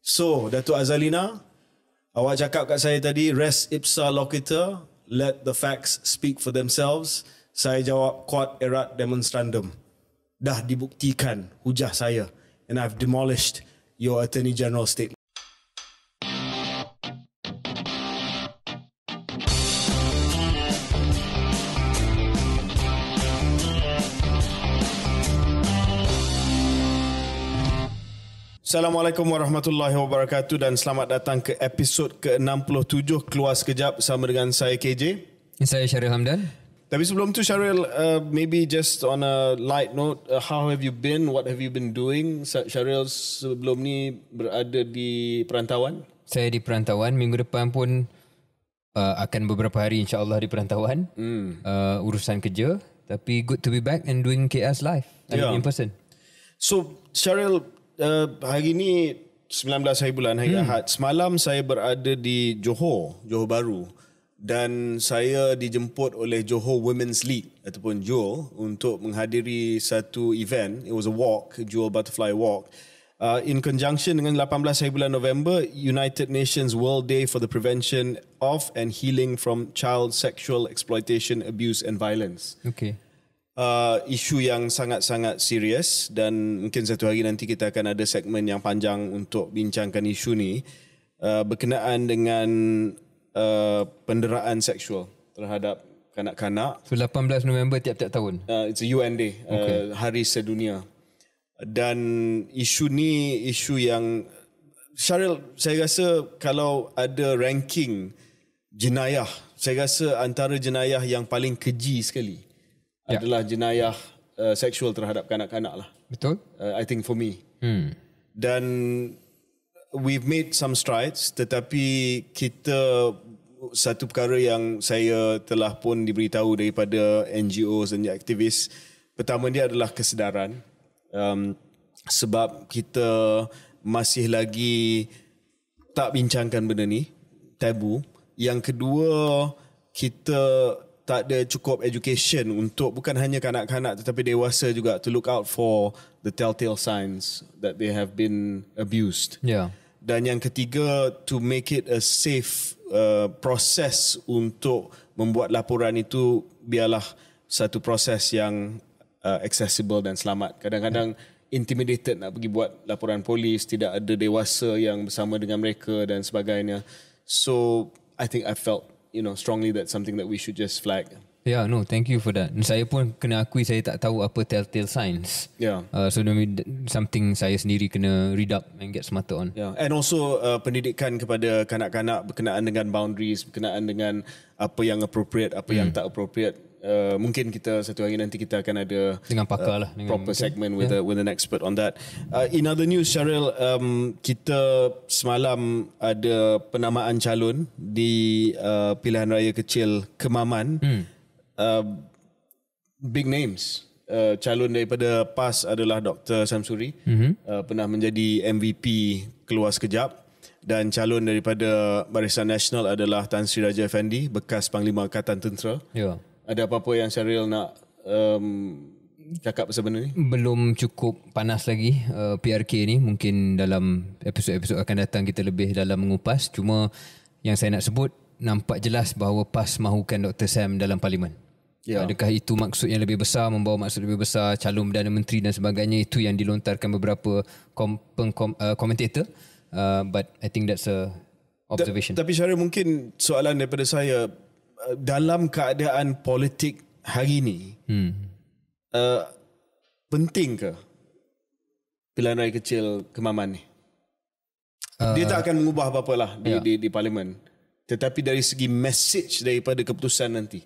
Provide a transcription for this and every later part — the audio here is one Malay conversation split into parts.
So, datuk Azalina, awak cakap kat saya tadi, rest ipsa locator, let the facts speak for themselves. Saya jawab, quod erat demonstrandum. Dah dibuktikan hujah saya. And I've demolished your Attorney General statement. Assalamualaikum warahmatullahi wabarakatuh dan selamat datang ke episod ke-67 Keluar Sekejap sama dengan saya KJ. Saya Syaril Hamdan. Tapi sebelum tu Syaril, uh, maybe just on a light note, uh, how have you been? What have you been doing? Syaril sebelum ni berada di perantauan? Saya di perantauan, minggu depan pun uh, akan beberapa hari insyaAllah di perantauan. Hmm. Uh, urusan kerja, tapi good to be back and doing KS live yeah. in person. So Cheryl, uh, hari ni 19 hari bulan hari hmm. Ahad. Semalam saya berada di Johor, Johor Baru dan saya dijemput oleh Johor Women's League ataupun JOL untuk menghadiri satu event. It was a walk, JOL Butterfly Walk. Uh, in conjunction dengan 18 hari bulan November, United Nations World Day for the Prevention of and Healing from Child Sexual Exploitation, Abuse and Violence. Okay. Uh, isu yang sangat-sangat serius dan mungkin satu hari nanti kita akan ada segmen yang panjang untuk bincangkan isu ni uh, berkenaan dengan uh, penderaan seksual terhadap kanak-kanak. So 18 November tiap-tiap tahun. Uh, it's a UN day, uh, okay. uh, hari sedunia. Dan isu ni isu yang Syaril, saya rasa kalau ada ranking jenayah, saya rasa antara jenayah yang paling keji sekali yeah. adalah jenayah uh, seksual terhadap kanak-kanak lah. Betul. Uh, I think for me. Hmm. Dan we've made some strides tetapi kita satu perkara yang saya telah pun diberitahu daripada NGO dan aktivis pertama dia adalah kesedaran um, sebab kita masih lagi tak bincangkan benda ni tabu yang kedua kita tak ada cukup education untuk bukan hanya kanak-kanak tetapi dewasa juga to look out for the telltale signs that they have been abused. Yeah. Dan yang ketiga to make it a safe uh, process untuk membuat laporan itu biarlah satu proses yang uh, accessible dan selamat. Kadang-kadang yeah. intimidated nak pergi buat laporan polis, tidak ada dewasa yang bersama dengan mereka dan sebagainya. So I think I felt you know strongly that's something that we should just flag. Yeah, no, thank you for that. Saya pun kena akui saya tak tahu apa telltale signs. Yeah. Uh, so something saya sendiri kena read up and get smarter on. Yeah. And also uh, pendidikan kepada kanak-kanak berkenaan dengan boundaries, berkenaan dengan apa yang appropriate, apa mm. yang hmm. tak appropriate. Uh, mungkin kita satu hari nanti kita akan ada dengan pakar uh, lah uh, proper mungkin. segment with yeah. a, with an expert on that. Uh, in other news, Cheryl, um, kita semalam ada penamaan calon di uh, pilihan raya kecil Kemaman. Hmm. Uh, big names. Uh, calon daripada PAS adalah Dr. Samsuri. Mm-hmm. Uh, pernah menjadi MVP keluar sekejap. Dan calon daripada Barisan Nasional adalah Tan Sri Raja Effendi, bekas Panglima Angkatan Tentera. Yeah. Ada apa-apa yang Syaril nak um, cakap pasal benda ni? Belum cukup panas lagi uh, PRK ni. Mungkin dalam episod-episod akan datang kita lebih dalam mengupas. Cuma yang saya nak sebut, nampak jelas bahawa PAS mahukan Dr. Sam dalam parlimen. Yeah. Adakah itu maksud yang lebih besar, membawa maksud lebih besar, calon Perdana Menteri dan sebagainya. Itu yang dilontarkan beberapa kom- peng- kom- uh, komentator. Uh, but I think that's a observation. tapi Syaril mungkin soalan daripada saya Uh, dalam keadaan politik hari ini hmm. uh, penting ke pilihan raya kecil kemaman ni? Uh, Dia tak akan mengubah apa-apa lah di, yeah. di, di, parlimen. Tetapi dari segi message daripada keputusan nanti.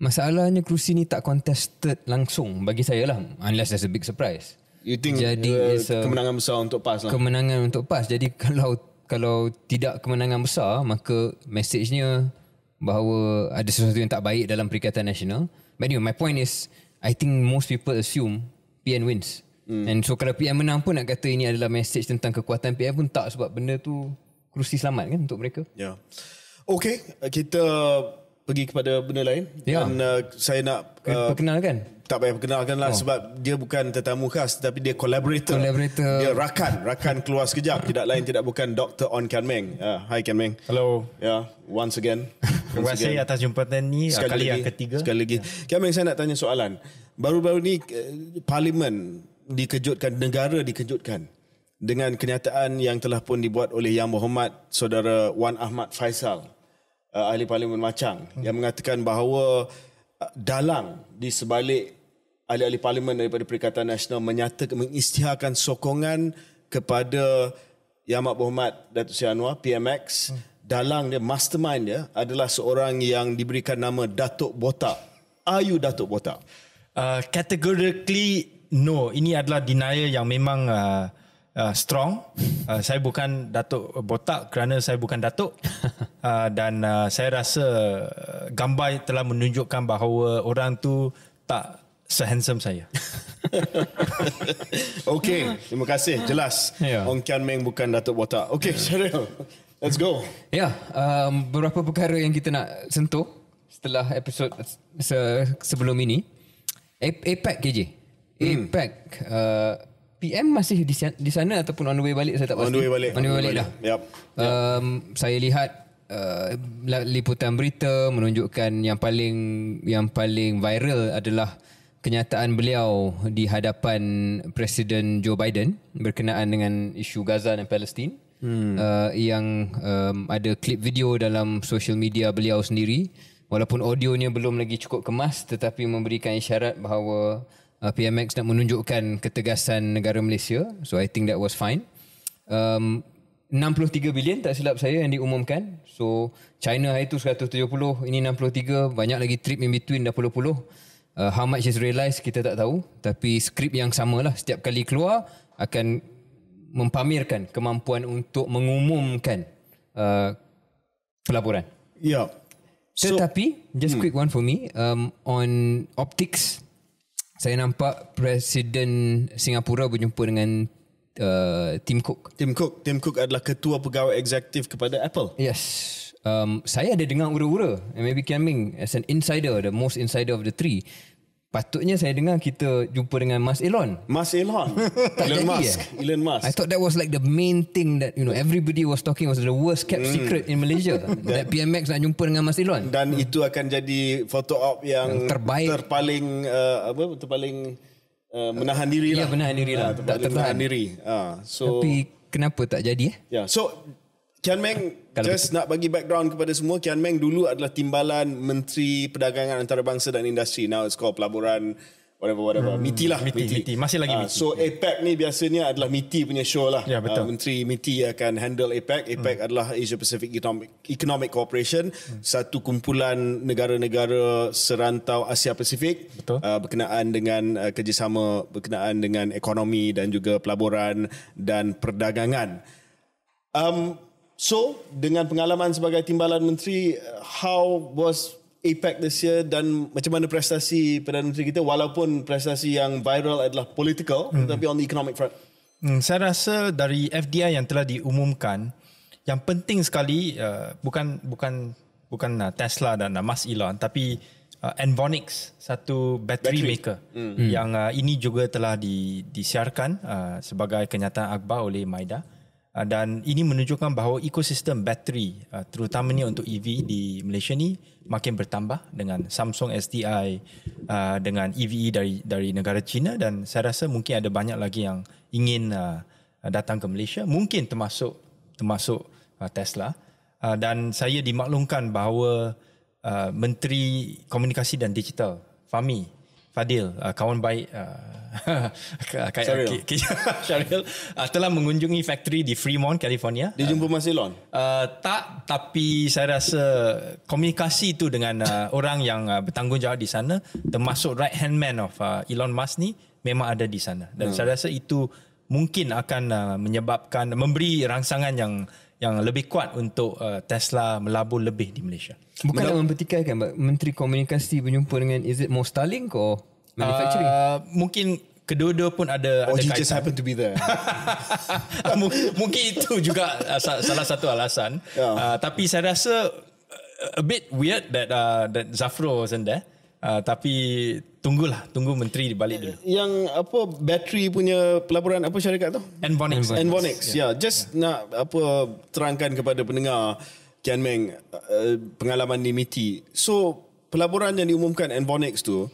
Masalahnya kerusi ni tak contested langsung bagi saya lah. Unless there's a big surprise. You think Jadi, uh, kemenangan besar untuk PAS lah? Kemenangan untuk PAS. Jadi kalau kalau tidak kemenangan besar maka message-nya bahawa ada sesuatu yang tak baik dalam Perikatan Nasional. But anyway, my point is, I think most people assume PN wins. Hmm. And so kalau PN menang pun nak kata ini adalah message tentang kekuatan PN pun tak sebab benda tu kerusi selamat kan untuk mereka. Ya. Yeah. Okay, kita pergi kepada benda lain. Ya. Yeah. Dan uh, saya nak... Uh, perkenalkan. Tak payah perkenalkan lah oh. sebab dia bukan tetamu khas tapi dia collaborator. Collaborator. Dia rakan. Rakan keluar sekejap. tidak lain tidak bukan Dr. On Kan Meng. Uh, hi Kan Meng. Hello. Ya, yeah, once again. Terima kasih atas jemputan ni sekali kali lagi, yang ketiga. Sekali lagi. Ya. Kami saya nak tanya soalan. Baru-baru ni eh, parlimen dikejutkan, negara dikejutkan dengan kenyataan yang telah pun dibuat oleh Yang Berhormat Saudara Wan Ahmad Faisal uh, ahli parlimen Macang hmm. yang mengatakan bahawa eh, dalang di sebalik ahli-ahli parlimen daripada Perikatan Nasional menyatakan mengistiharkan sokongan kepada Yang Berhormat Datuk Seri PMX hmm dalang dia mastermind dia adalah seorang yang diberikan nama Datuk Botak. Are you Datuk Botak? Uh, categorically no. Ini adalah denial yang memang uh, uh, strong. Uh, saya bukan Datuk Botak kerana saya bukan Datuk. Uh, dan uh, saya rasa uh, gambar telah menunjukkan bahawa orang tu tak sehandsome saya. okay, terima kasih. Jelas. Yeah. Ong Kian Meng bukan Datuk Botak. Okay, yeah. Ya. Let's go. Ya, yeah, um, beberapa perkara yang kita nak sentuh setelah episod se- sebelum ini. A- APEC KJ. Hmm. APEC. Uh, PM masih di, di sana ataupun on the way balik saya tak pasti. On the way balik. On the way, way balik, balik dah. Yep. yep. Um, saya lihat uh, liputan berita menunjukkan yang paling yang paling viral adalah kenyataan beliau di hadapan Presiden Joe Biden berkenaan dengan isu Gaza dan Palestin hmm. uh, yang um, ada klip video dalam social media beliau sendiri walaupun audionya belum lagi cukup kemas tetapi memberikan isyarat bahawa uh, PMX nak menunjukkan ketegasan negara Malaysia so I think that was fine um, 63 bilion tak silap saya yang diumumkan. So China hari itu 170, ini 63. Banyak lagi trip in between dah puluh-puluh. Uh, how much is realised kita tak tahu. Tapi skrip yang samalah setiap kali keluar akan mempamerkan kemampuan untuk mengumumkan uh, pelaporan. Ya. Yeah. So, Tetapi, just hmm. quick one for me, um, on optics, saya nampak Presiden Singapura berjumpa dengan uh, Tim Cook. Tim Cook. Tim Cook adalah ketua pegawai eksekutif kepada Apple. Yes. Um, saya ada dengar ura-ura. maybe Kian Ming, as an insider, the most insider of the three, Patutnya saya dengar kita jumpa dengan Mas Elon. Mas Elon. Elon Musk. Eh? Elon Musk. I thought that was like the main thing that you know everybody was talking was the worst kept mm. secret in Malaysia. that BMX nak jumpa dengan Mas Elon. Dan hmm. itu akan jadi photo op yang, yang terbaik. terpaling uh, apa terpaling uh, menahan diri ya, lah. Ya, menahan diri lah. Uh, tak terpaling Menahan diri. Uh, so, Tapi kenapa tak jadi eh? Yeah. So Kian Meng, Kalau just betul. nak bagi background kepada semua, Kian Meng dulu adalah timbalan Menteri Perdagangan Antarabangsa dan Industri. Now it's called Pelaburan, whatever, whatever. Hmm. MITI lah. MITI, MITI. MITI. Masih lagi uh, MITI. So APEC ni biasanya adalah MITI punya show lah. Ya, betul. Uh, Menteri MITI akan handle APEC. APEC hmm. adalah Asia Pacific Economic Cooperation. Hmm. Satu kumpulan negara-negara serantau Asia Pacific. Betul. Uh, berkenaan dengan uh, kerjasama, berkenaan dengan ekonomi dan juga pelaburan dan perdagangan. Um, So, dengan pengalaman sebagai timbalan menteri, uh, how was APEC this year dan macam mana prestasi Perdana Menteri kita walaupun prestasi yang viral adalah political hmm. tapi on the economic front? Hmm, saya rasa dari FDI yang telah diumumkan, yang penting sekali uh, bukan bukan bukan uh, Tesla dan uh, Mas Elon tapi uh, Envonix satu battery, battery. maker hmm. hmm. yang uh, ini juga telah di, disiarkan uh, sebagai kenyataan akhbar oleh Maida. Ah, dan ini menunjukkan bahawa ekosistem bateri ah, terutamanya untuk EV di Malaysia ni makin bertambah dengan Samsung SDI ah, dengan EV e dari dari negara China dan saya rasa mungkin ada banyak lagi yang ingin datang ke Malaysia mungkin termasuk termasuk Tesla dan saya dimaklumkan bahawa menteri komunikasi dan digital Fami Fadil kawan baik Sheryl uh, telah mengunjungi factory di Fremont, California. Dia jumpa Mas Elon? Uh, tak, tapi saya rasa komunikasi itu dengan uh, orang yang uh, bertanggungjawab di sana, termasuk right hand man of uh, Elon Musk ni, memang ada di sana. Dan hmm. saya rasa itu mungkin akan uh, menyebabkan, memberi rangsangan yang yang lebih kuat untuk uh, Tesla melabur lebih di Malaysia. Bukan Menurut, nak mempertikaikan, Menteri Komunikasi berjumpa dengan, is it more manufacturing. Uh, mungkin kedua-dua pun ada Oh, ada you kaitan. just happen to be there. mungkin itu juga uh, salah satu alasan. Yeah. Uh, tapi saya rasa uh, a bit weird that uh, that Zafro wasn't there. Uh, tapi tunggulah tunggu menteri di balik dulu yang apa battery punya pelaburan apa syarikat tu Envonix Envonix ya yeah. yeah. just yeah. nak apa terangkan kepada pendengar Kian Meng uh, pengalaman ni MITI so pelaburan yang diumumkan Envonix tu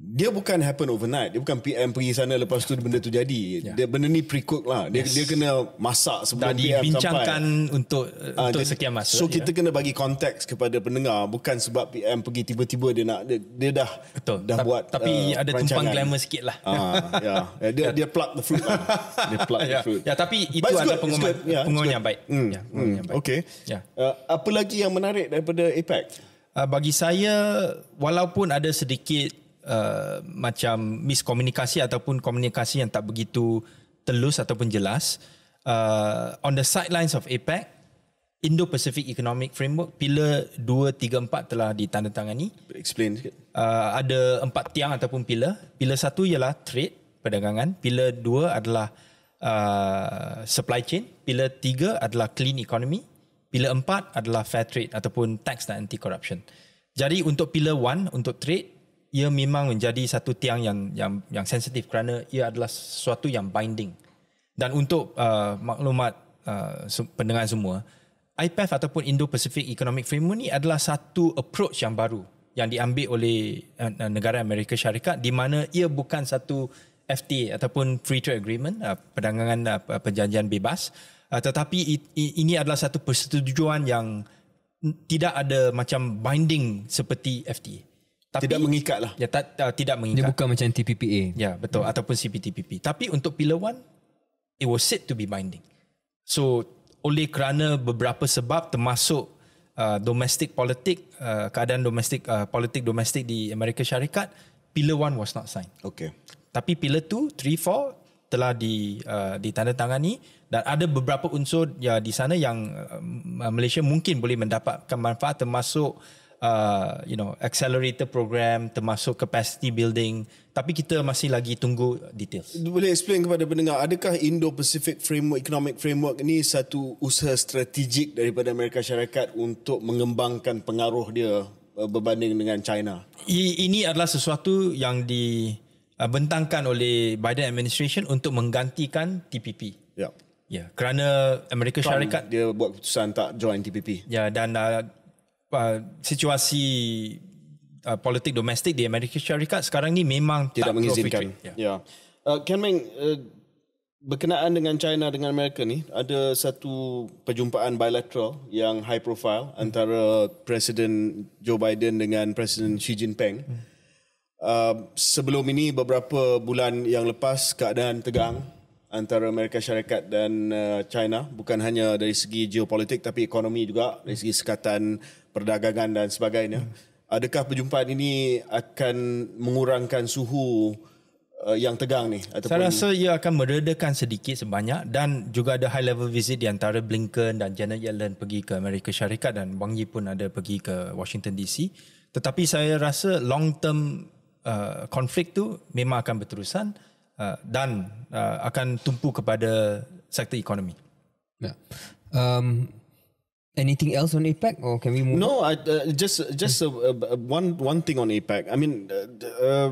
dia bukan happen overnight dia bukan PM pergi sana lepas tu benda tu jadi yeah. dia benda ni pre-cook lah dia yes. dia kena masak sebelum Dan PM sampai bincangkan untuk uh, untuk sekian masa so kita ya. kena bagi konteks kepada pendengar bukan sebab PM pergi tiba-tiba dia nak dia, dia dah Betul. dah Ta- buat tapi uh, ada rancangan. tumpang glamour sikit lah uh, ah, yeah. dia ya. dia pluck the fruit lah. dia pluck yeah. the ya. fruit ya yeah, tapi itu But ada pengumuman hmm, pengumuman yang baik mm. yeah, pengumuman mm. yang baik okay. yeah. uh, apa lagi yang menarik daripada APEC uh, bagi saya walaupun ada sedikit uh, macam miskomunikasi ataupun komunikasi yang tak begitu telus ataupun jelas uh, on the sidelines of APEC Indo-Pacific Economic Framework pilar 2, 3, 4 telah ditandatangani explain sikit uh, ada empat tiang ataupun pilar pilar satu ialah trade perdagangan pilar dua adalah uh, supply chain pilar tiga adalah clean economy pilar empat adalah fair trade ataupun tax dan anti-corruption jadi untuk pilar one untuk trade ia memang menjadi satu tiang yang yang yang sensitif kerana ia adalah sesuatu yang binding. Dan untuk uh, maklumat uh, pendengar semua, IPF ataupun Indo-Pacific Economic Framework ini adalah satu approach yang baru yang diambil oleh uh, uh negara Amerika Syarikat di mana ia bukan satu FTA ataupun Free Trade Agreement, uh, perdagangan uh, perjanjian bebas, uh, tetapi i, i, ini adalah satu persetujuan yang tidak ada macam binding seperti FTA tapi, tidak mengikat lah. Ya, tak, uh, tidak mengikat. Dia bukan macam TPPA. Ya, betul. Hmm. Ataupun CPTPP. Tapi untuk Pillar 1, it was said to be binding. So, oleh kerana beberapa sebab termasuk uh, domestic politik, uh, keadaan domestik, uh, politik domestik di Amerika Syarikat, Pillar 1 was not signed. Okay. Tapi Pillar 2, 3, 4 telah di, uh, ditandatangani dan ada beberapa unsur ya, di sana yang uh, Malaysia mungkin boleh mendapatkan manfaat termasuk uh, you know accelerator program termasuk capacity building tapi kita masih lagi tunggu details. Boleh explain kepada pendengar adakah Indo-Pacific Framework Economic Framework ni satu usaha strategik daripada Amerika Syarikat untuk mengembangkan pengaruh dia uh, berbanding dengan China? I Ini adalah sesuatu yang di uh, bentangkan oleh Biden administration untuk menggantikan TPP. Ya. Ya, kerana Amerika Trump Syarikat dia buat keputusan tak join TPP. Ya, dan uh, uh, situasi uh, politik domestik di Amerika Syarikat sekarang ni memang tidak tak mengizinkan. Ya. Yeah. Uh, Ken Meng, uh, berkenaan dengan China dengan Amerika ni ada satu perjumpaan bilateral yang high profile hmm. antara Presiden Joe Biden dengan Presiden Xi Jinping. Hmm. Uh, sebelum ini beberapa bulan yang lepas keadaan tegang. Hmm antara Amerika Syarikat dan uh, China bukan hanya dari segi geopolitik tapi ekonomi juga dari segi sekatan perdagangan dan sebagainya. Adakah perjumpaan ini akan mengurangkan suhu uh, yang tegang ni ataupun Saya rasa ia akan meredakan sedikit sebanyak dan juga ada high level visit di antara Blinken dan Janet Yellen pergi ke Amerika Syarikat dan Wang Yi pun ada pergi ke Washington DC. Tetapi saya rasa long term konflik uh, tu memang akan berterusan. Uh, dan uh, akan tumpu kepada sektor ekonomi. Yeah. Um, anything else on APEC or can we move? No, I, uh, just just uh, uh, one one thing on APEC. I mean, uh, uh,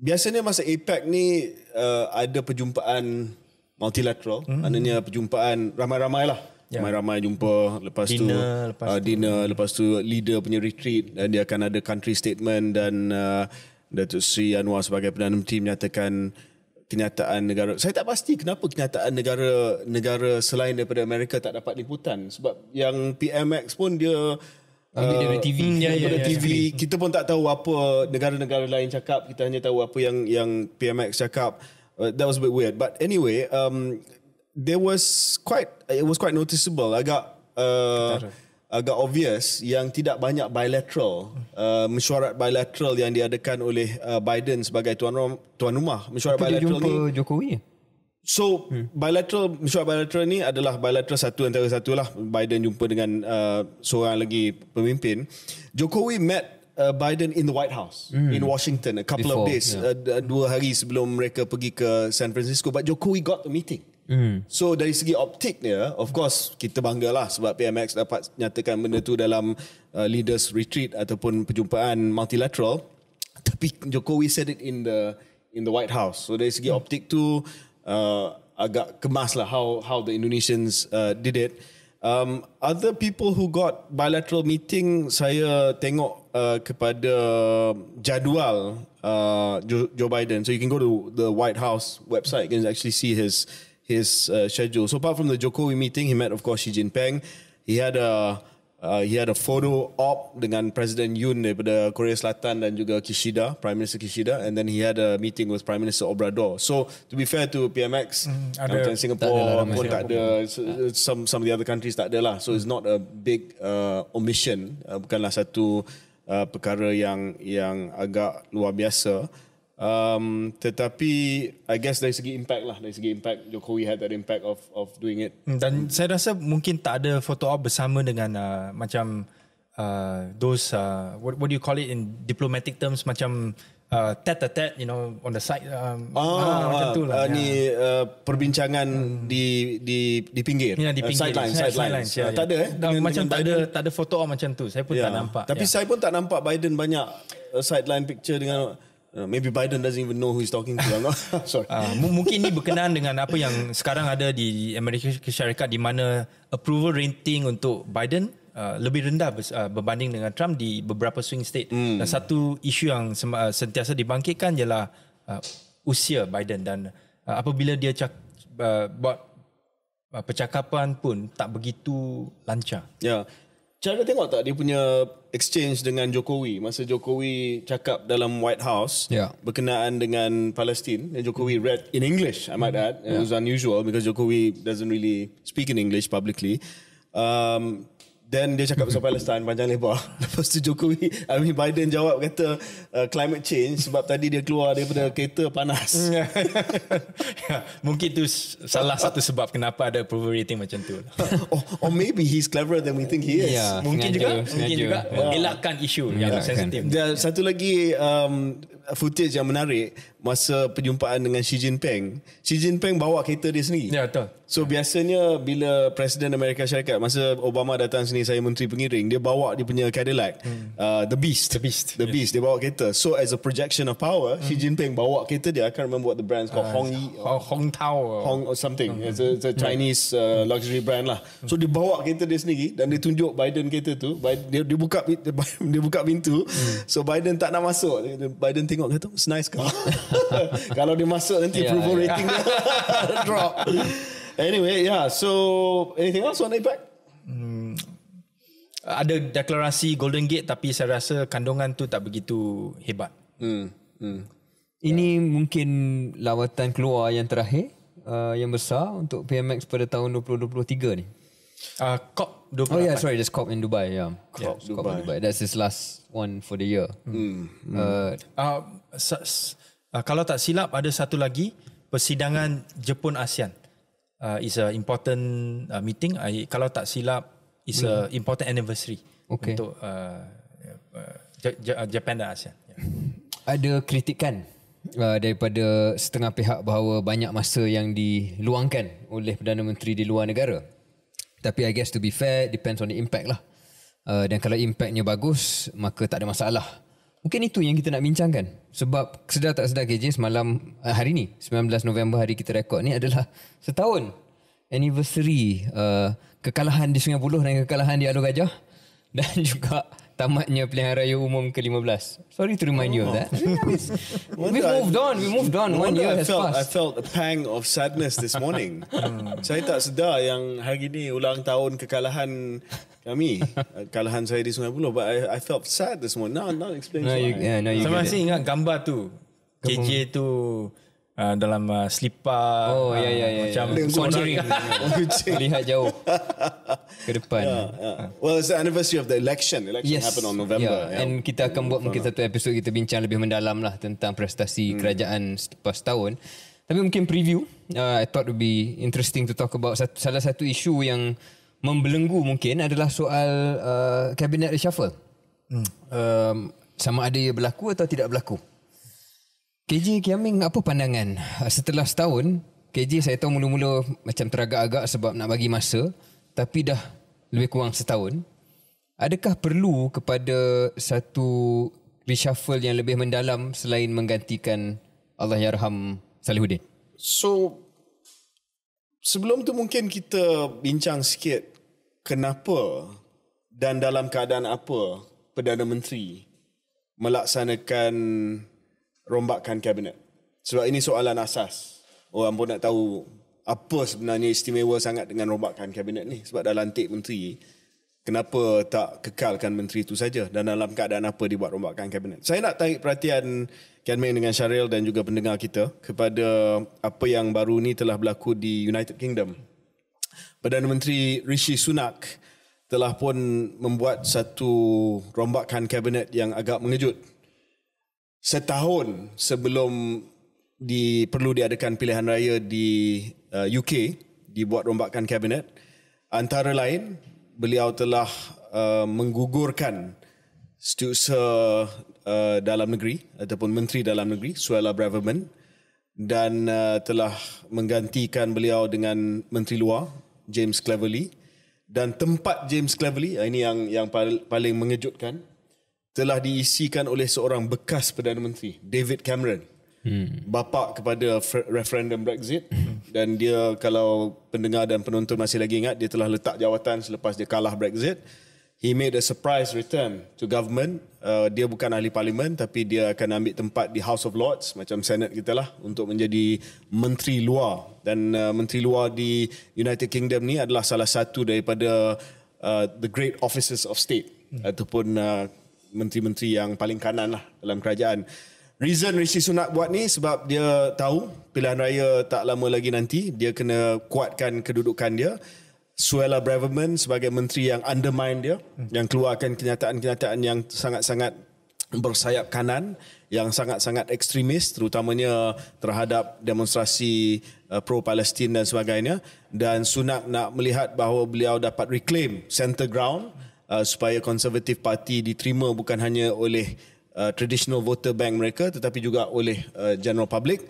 biasanya masa APEC ni uh, ada perjumpaan multilateral, mm. maknanya perjumpaan ramai-ramai lah. Yeah. Ramai-ramai jumpa lepas dinner, tu lepas uh, dinner, lepas tu leader punya retreat dan dia akan ada country statement dan uh, Datuk Sri Anwar sebagai Perdana Menteri menyatakan kenyataan negara saya tak pasti kenapa kenyataan negara negara selain daripada Amerika tak dapat liputan sebab yang PMX pun dia ambil dari TV uh, ya, daripada ya, TV ya. ya. kita pun tak tahu apa negara-negara lain cakap kita hanya tahu apa yang yang PMX cakap uh, that was a bit weird but anyway um there was quite it was quite noticeable agak uh, agak obvious yang tidak banyak bilateral uh, mesyuarat bilateral yang diadakan oleh uh, Biden sebagai tuan tuan rumah mesyuarat Apa bilateral dia ni Jokowi ya? So hmm. bilateral mesyuarat bilateral ni adalah bilateral satu antara satu lah Biden jumpa dengan uh, seorang lagi pemimpin Jokowi met Uh, Biden in the White House mm. in Washington a couple Before, of days yeah. uh, dua hari sebelum mereka pergi ke San Francisco but Jokowi got the meeting Mm. So dari segi optik ni, of course kita bangga lah sebab PMX dapat nyatakan benda tu dalam uh, leaders retreat ataupun perjumpaan multilateral. Tapi Jokowi said it in the in the White House. So dari segi mm. optik tu uh, agak kemas lah how how the Indonesians uh, did it. Um, other people who got bilateral meeting saya tengok uh, kepada jadual uh, Joe, Joe Biden. So you can go to the White House website you can actually see his his uh, schedule. So apart from the Jokowi meeting, he met of course Xi Jinping. He had a uh, he had a photo op dengan President Yoon daripada Korea Selatan dan juga Kishida, Prime Minister Kishida, and then he had a meeting with Prime Minister Obrador. So to be fair to PMX, mm, ada, lah Singapore tak ada pun tak ada, so, some some of the other countries tak ada lah. So mm. it's not a big uh, omission, uh, bukanlah satu uh, perkara yang yang agak luar biasa. Um, tetapi I guess dari segi impact lah dari segi impact Jokowi had that impact of of doing it hmm, dan mm. saya rasa mungkin tak ada photo op bersama dengan uh, macam uh, those uh, what, what do you call it in diplomatic terms macam uh, tete tete you know on the side um, oh, ah, ah, macam ah, tu lah ah, ni uh, perbincangan mm. di di di pinggir, yeah, di uh, pinggir. Uh, sideline side sideline. sideline. Yeah, yeah. tak ada eh dengan, macam tak ada tak ada photo op macam tu saya pun yeah. tak ya. nampak tapi yeah. saya pun tak nampak Biden banyak uh, sideline picture dengan Uh, maybe Biden doesn't even know who he's talking to. sorry. Uh, ah, mungkin ini berkenaan dengan apa yang sekarang ada di Amerika Syarikat di mana approval rating untuk Biden uh, lebih rendah uh, berbanding dengan Trump di beberapa swing state. Hmm. Dan satu isu yang uh, sentiasa dibangkitkan ialah uh, usia Biden dan uh, apabila dia cak- uh, buat uh, percakapan pun tak begitu lancar. Ya. Yeah. Cara tengok tak dia punya exchange dengan Jokowi masa Jokowi cakap dalam White House yeah. berkenaan dengan Palestin dan Jokowi read in English I might add it ya. was unusual because Jokowi doesn't really speak in English publicly um, Then dia cakap pasal Palestine panjang lebar. Lepas tu Jokowi, I mean Biden jawab kata uh, climate change sebab tadi dia keluar daripada kereta panas. Ya. Mungkin tu salah satu sebab kenapa ada approval rating macam tu. oh, or maybe he's cleverer than we think he is. Yeah, Mungkin juga. Mungkin juga. Yeah. isu yang sensitif. Satu lagi, um, footage yang menarik masa perjumpaan dengan Xi Jinping. Xi Jinping bawa kereta dia sendiri. Ya, betul. So biasanya bila Presiden Amerika Syarikat masa Obama datang sini saya menteri pengiring, dia bawa dia punya Cadillac, hmm. uh, the beast, the beast. The beast yes. dia bawa kereta. So as a projection of power, hmm. Xi Jinping bawa kereta dia. I can't remember what the brand's called. Uh, Hong Yi or Hong Tao Hong or something. Hmm. It's, a, it's a hmm. Chinese hmm. uh, luxury brand lah. So dia bawa kereta dia sendiri dan dia tunjuk Biden kereta tu. Biden, dia dia buka dia buka pintu. Hmm. So Biden tak nak masuk. Biden tengok tengok kata it's nice kau. Kalau dia masuk nanti yeah, approval yeah. rating dia drop. Anyway, yeah. So anything else on APEC? Hmm. Ada deklarasi Golden Gate tapi saya rasa kandungan tu tak begitu hebat. Hmm. Hmm. Ini yeah. mungkin lawatan keluar yang terakhir uh, yang besar untuk PMX pada tahun 2023 ni. Uh, ah, COP 2023 Oh yeah, sorry, just COP in Dubai. Yeah. COP, yeah, COP Dubai. in Dubai. That's his last one for the year. Hmm. hmm. Uh, uh, s- s- uh, ah, kalau tak silap ada satu lagi persidangan hmm. Jepun ASEAN. Uh, is a important uh, meeting. I, kalau tak silap is hmm. a important anniversary okay. untuk uh, uh, Japan dan ASEAN. Yeah. Ada kritikan uh, daripada setengah pihak bahawa banyak masa yang diluangkan oleh perdana menteri di luar negara. Tapi I guess to be fair depends on the impact lah uh, dan kalau impactnya bagus maka tak ada masalah. Mungkin itu yang kita nak bincangkan. Sebab sedar tak sedar KJ semalam uh, hari ni 19 November hari kita rekod ni adalah setahun anniversary uh, kekalahan di Sungai Buloh dan kekalahan di Alor Gajah dan juga tamatnya pilihan raya umum ke-15. Sorry to remind oh. you of that. Oh. we moved on, we moved on. One year I felt, has passed. I felt a pang of sadness this morning. Hmm. saya tak sedar yang hari ini ulang tahun kekalahan kami. Kekalahan saya di Sungai Buloh. But I, I felt sad this morning. Now, now explain no, explain Yeah, no, you saya ingat gambar tu. KJ tu. Uh, dalam uh, selipar oh ya, uh, ya ya ya macam kucing lihat jauh ke depan yeah, yeah. well it's the anniversary of the election election yes. happened on November yeah. Yeah. and kita akan buat mungkin satu episod kita bincang lebih mendalam lah tentang prestasi hmm. kerajaan selepas tahun. tapi mungkin preview uh, I thought would be interesting to talk about satu, salah satu isu yang membelenggu mungkin adalah soal uh, cabinet reshuffle hmm. um, sama ada ia berlaku atau tidak berlaku KJ Kiaming apa pandangan ah, setelah setahun KJ saya tahu mula-mula macam teragak-agak sebab nak bagi masa tapi dah lebih kurang setahun adakah perlu kepada satu reshuffle yang lebih mendalam selain menggantikan Allahyarham Salihuddin so sebelum tu mungkin kita bincang sikit kenapa dan dalam keadaan apa Perdana Menteri melaksanakan Rombakkan kabinet. Sebab ini soalan asas. Orang pun nak tahu apa sebenarnya istimewa sangat dengan rombakan kabinet ni. Sebab dah lantik menteri, kenapa tak kekalkan menteri itu saja? Dan dalam keadaan apa dibuat rombakan kabinet? Saya nak tarik perhatian Kian Meng dengan Syaril dan juga pendengar kita kepada apa yang baru ni telah berlaku di United Kingdom. Perdana Menteri Rishi Sunak telah pun membuat satu rombakan kabinet yang agak mengejut setahun sebelum di perlu diadakan pilihan raya di uh, UK dibuat rombakan kabinet antara lain beliau telah uh, menggugurkan setiausaha uh, dalam negeri ataupun menteri dalam negeri Suella Braverman dan uh, telah menggantikan beliau dengan menteri luar James Cleverly dan tempat James Cleverly uh, ini yang yang paling mengejutkan telah diisikan oleh seorang bekas Perdana Menteri, David Cameron. Hmm. Bapa kepada referendum Brexit hmm. dan dia kalau pendengar dan penonton masih lagi ingat dia telah letak jawatan selepas dia kalah Brexit. He made a surprise return to government. Uh, dia bukan ahli parlimen tapi dia akan ambil tempat di House of Lords macam Senate kita lah untuk menjadi menteri luar dan uh, menteri luar di United Kingdom ni adalah salah satu daripada uh, the great offices of state hmm. ataupun uh, menteri-menteri yang paling kanan lah dalam kerajaan. Reason Rishi Sunak buat ni sebab dia tahu pilihan raya tak lama lagi nanti. Dia kena kuatkan kedudukan dia. Suella Braverman sebagai menteri yang undermine dia. Hmm. Yang keluarkan kenyataan-kenyataan yang sangat-sangat bersayap kanan. Yang sangat-sangat ekstremis terutamanya terhadap demonstrasi uh, pro Palestin dan sebagainya. Dan Sunak nak melihat bahawa beliau dapat reclaim center ground. Hmm uh, supaya konservatif parti diterima bukan hanya oleh uh, traditional voter bank mereka tetapi juga oleh uh, general public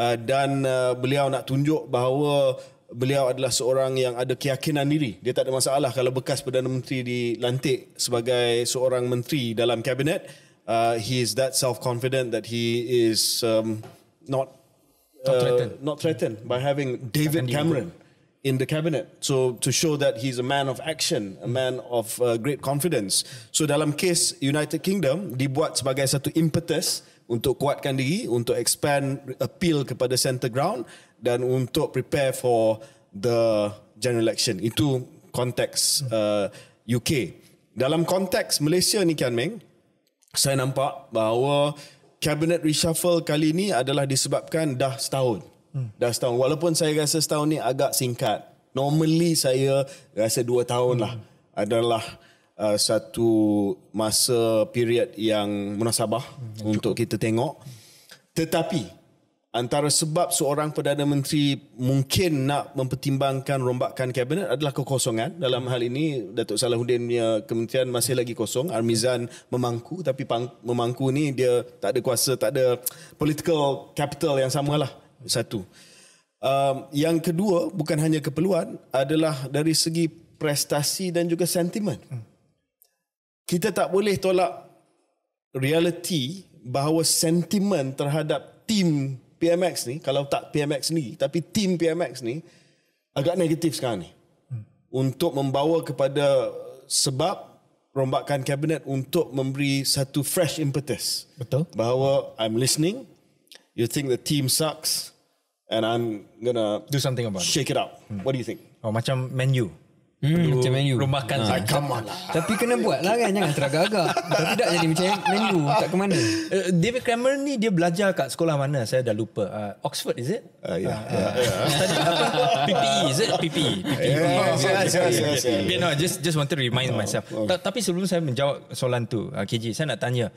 uh, dan uh, beliau nak tunjuk bahawa beliau adalah seorang yang ada keyakinan diri dia tak ada masalah kalau bekas perdana menteri dilantik sebagai seorang menteri dalam kabinet uh, he is that self confident that he is um, not uh, not, threatened. not threatened by having David Cameron in the cabinet so to show that he's a man of action a man of uh, great confidence so dalam kes United Kingdom dibuat sebagai satu impetus untuk kuatkan diri untuk expand appeal kepada centre ground dan untuk prepare for the general election itu konteks uh, UK dalam konteks Malaysia ni kan, Meng saya nampak bahawa cabinet reshuffle kali ini adalah disebabkan dah setahun Hmm. Dah setahun. Walaupun saya rasa setahun ni agak singkat. Normally saya rasa dua tahun lah. hmm. lah adalah uh, satu masa period yang munasabah hmm. untuk kita tengok. Tetapi antara sebab seorang Perdana Menteri mungkin nak mempertimbangkan rombakan kabinet adalah kekosongan. Dalam hal ini Datuk Salahuddin punya kementerian masih lagi kosong. Armizan memangku tapi memangku ni dia tak ada kuasa, tak ada political capital yang sama lah satu. Um, yang kedua bukan hanya keperluan adalah dari segi prestasi dan juga sentimen. Hmm. Kita tak boleh tolak reality bahawa sentimen terhadap tim PMX ni kalau tak PMX ni tapi tim PMX ni agak negatif sekarang ni. Hmm. Untuk membawa kepada sebab rombakan kabinet untuk memberi satu fresh impetus. Betul. Bahawa I'm listening, you think the team sucks and I'm gonna do something about shake it. Shake it out. Hmm. What do you think? Oh, macam menu. Hmm, Lalu, macam menu. Rumahkan. Ha. Come lah. Tapi kena buat lah kan. Jangan teragak-agak. Tapi tak jadi macam menu. Tak ke mana. Uh, David Cameron ni dia belajar kat sekolah mana? Saya dah lupa. Uh, Oxford is it? Uh, ah, yeah. Ya, uh, ya, yeah. Uh, PPE is it? PPE. PPE. Yeah, yeah, yeah, yeah, No, just, just want to remind oh, myself. Okay. Tapi sebelum saya menjawab soalan tu, uh, KJ, saya nak tanya.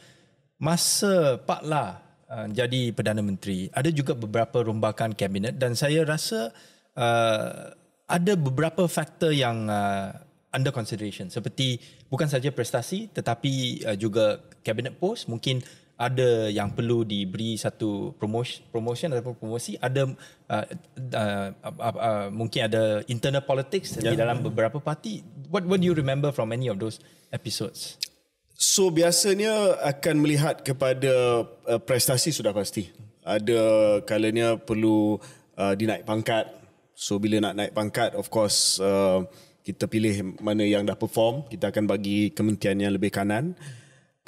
Masa Pak Lah Uh, jadi Perdana Menteri. Ada juga beberapa rombakan kabinet dan saya rasa uh, ada beberapa faktor yang uh, under consideration seperti bukan saja prestasi tetapi uh, juga kabinet post mungkin ada yang perlu diberi satu promotion, promotion ataupun promosi ada uh, uh, uh, uh, uh, mungkin ada internal politics yeah. di ya. dalam beberapa parti what what do you remember from any of those episodes So biasanya akan melihat kepada uh, prestasi sudah pasti. Ada kalanya perlu uh, dinaik pangkat. So bila nak naik pangkat of course uh, kita pilih mana yang dah perform, kita akan bagi kementerian yang lebih kanan.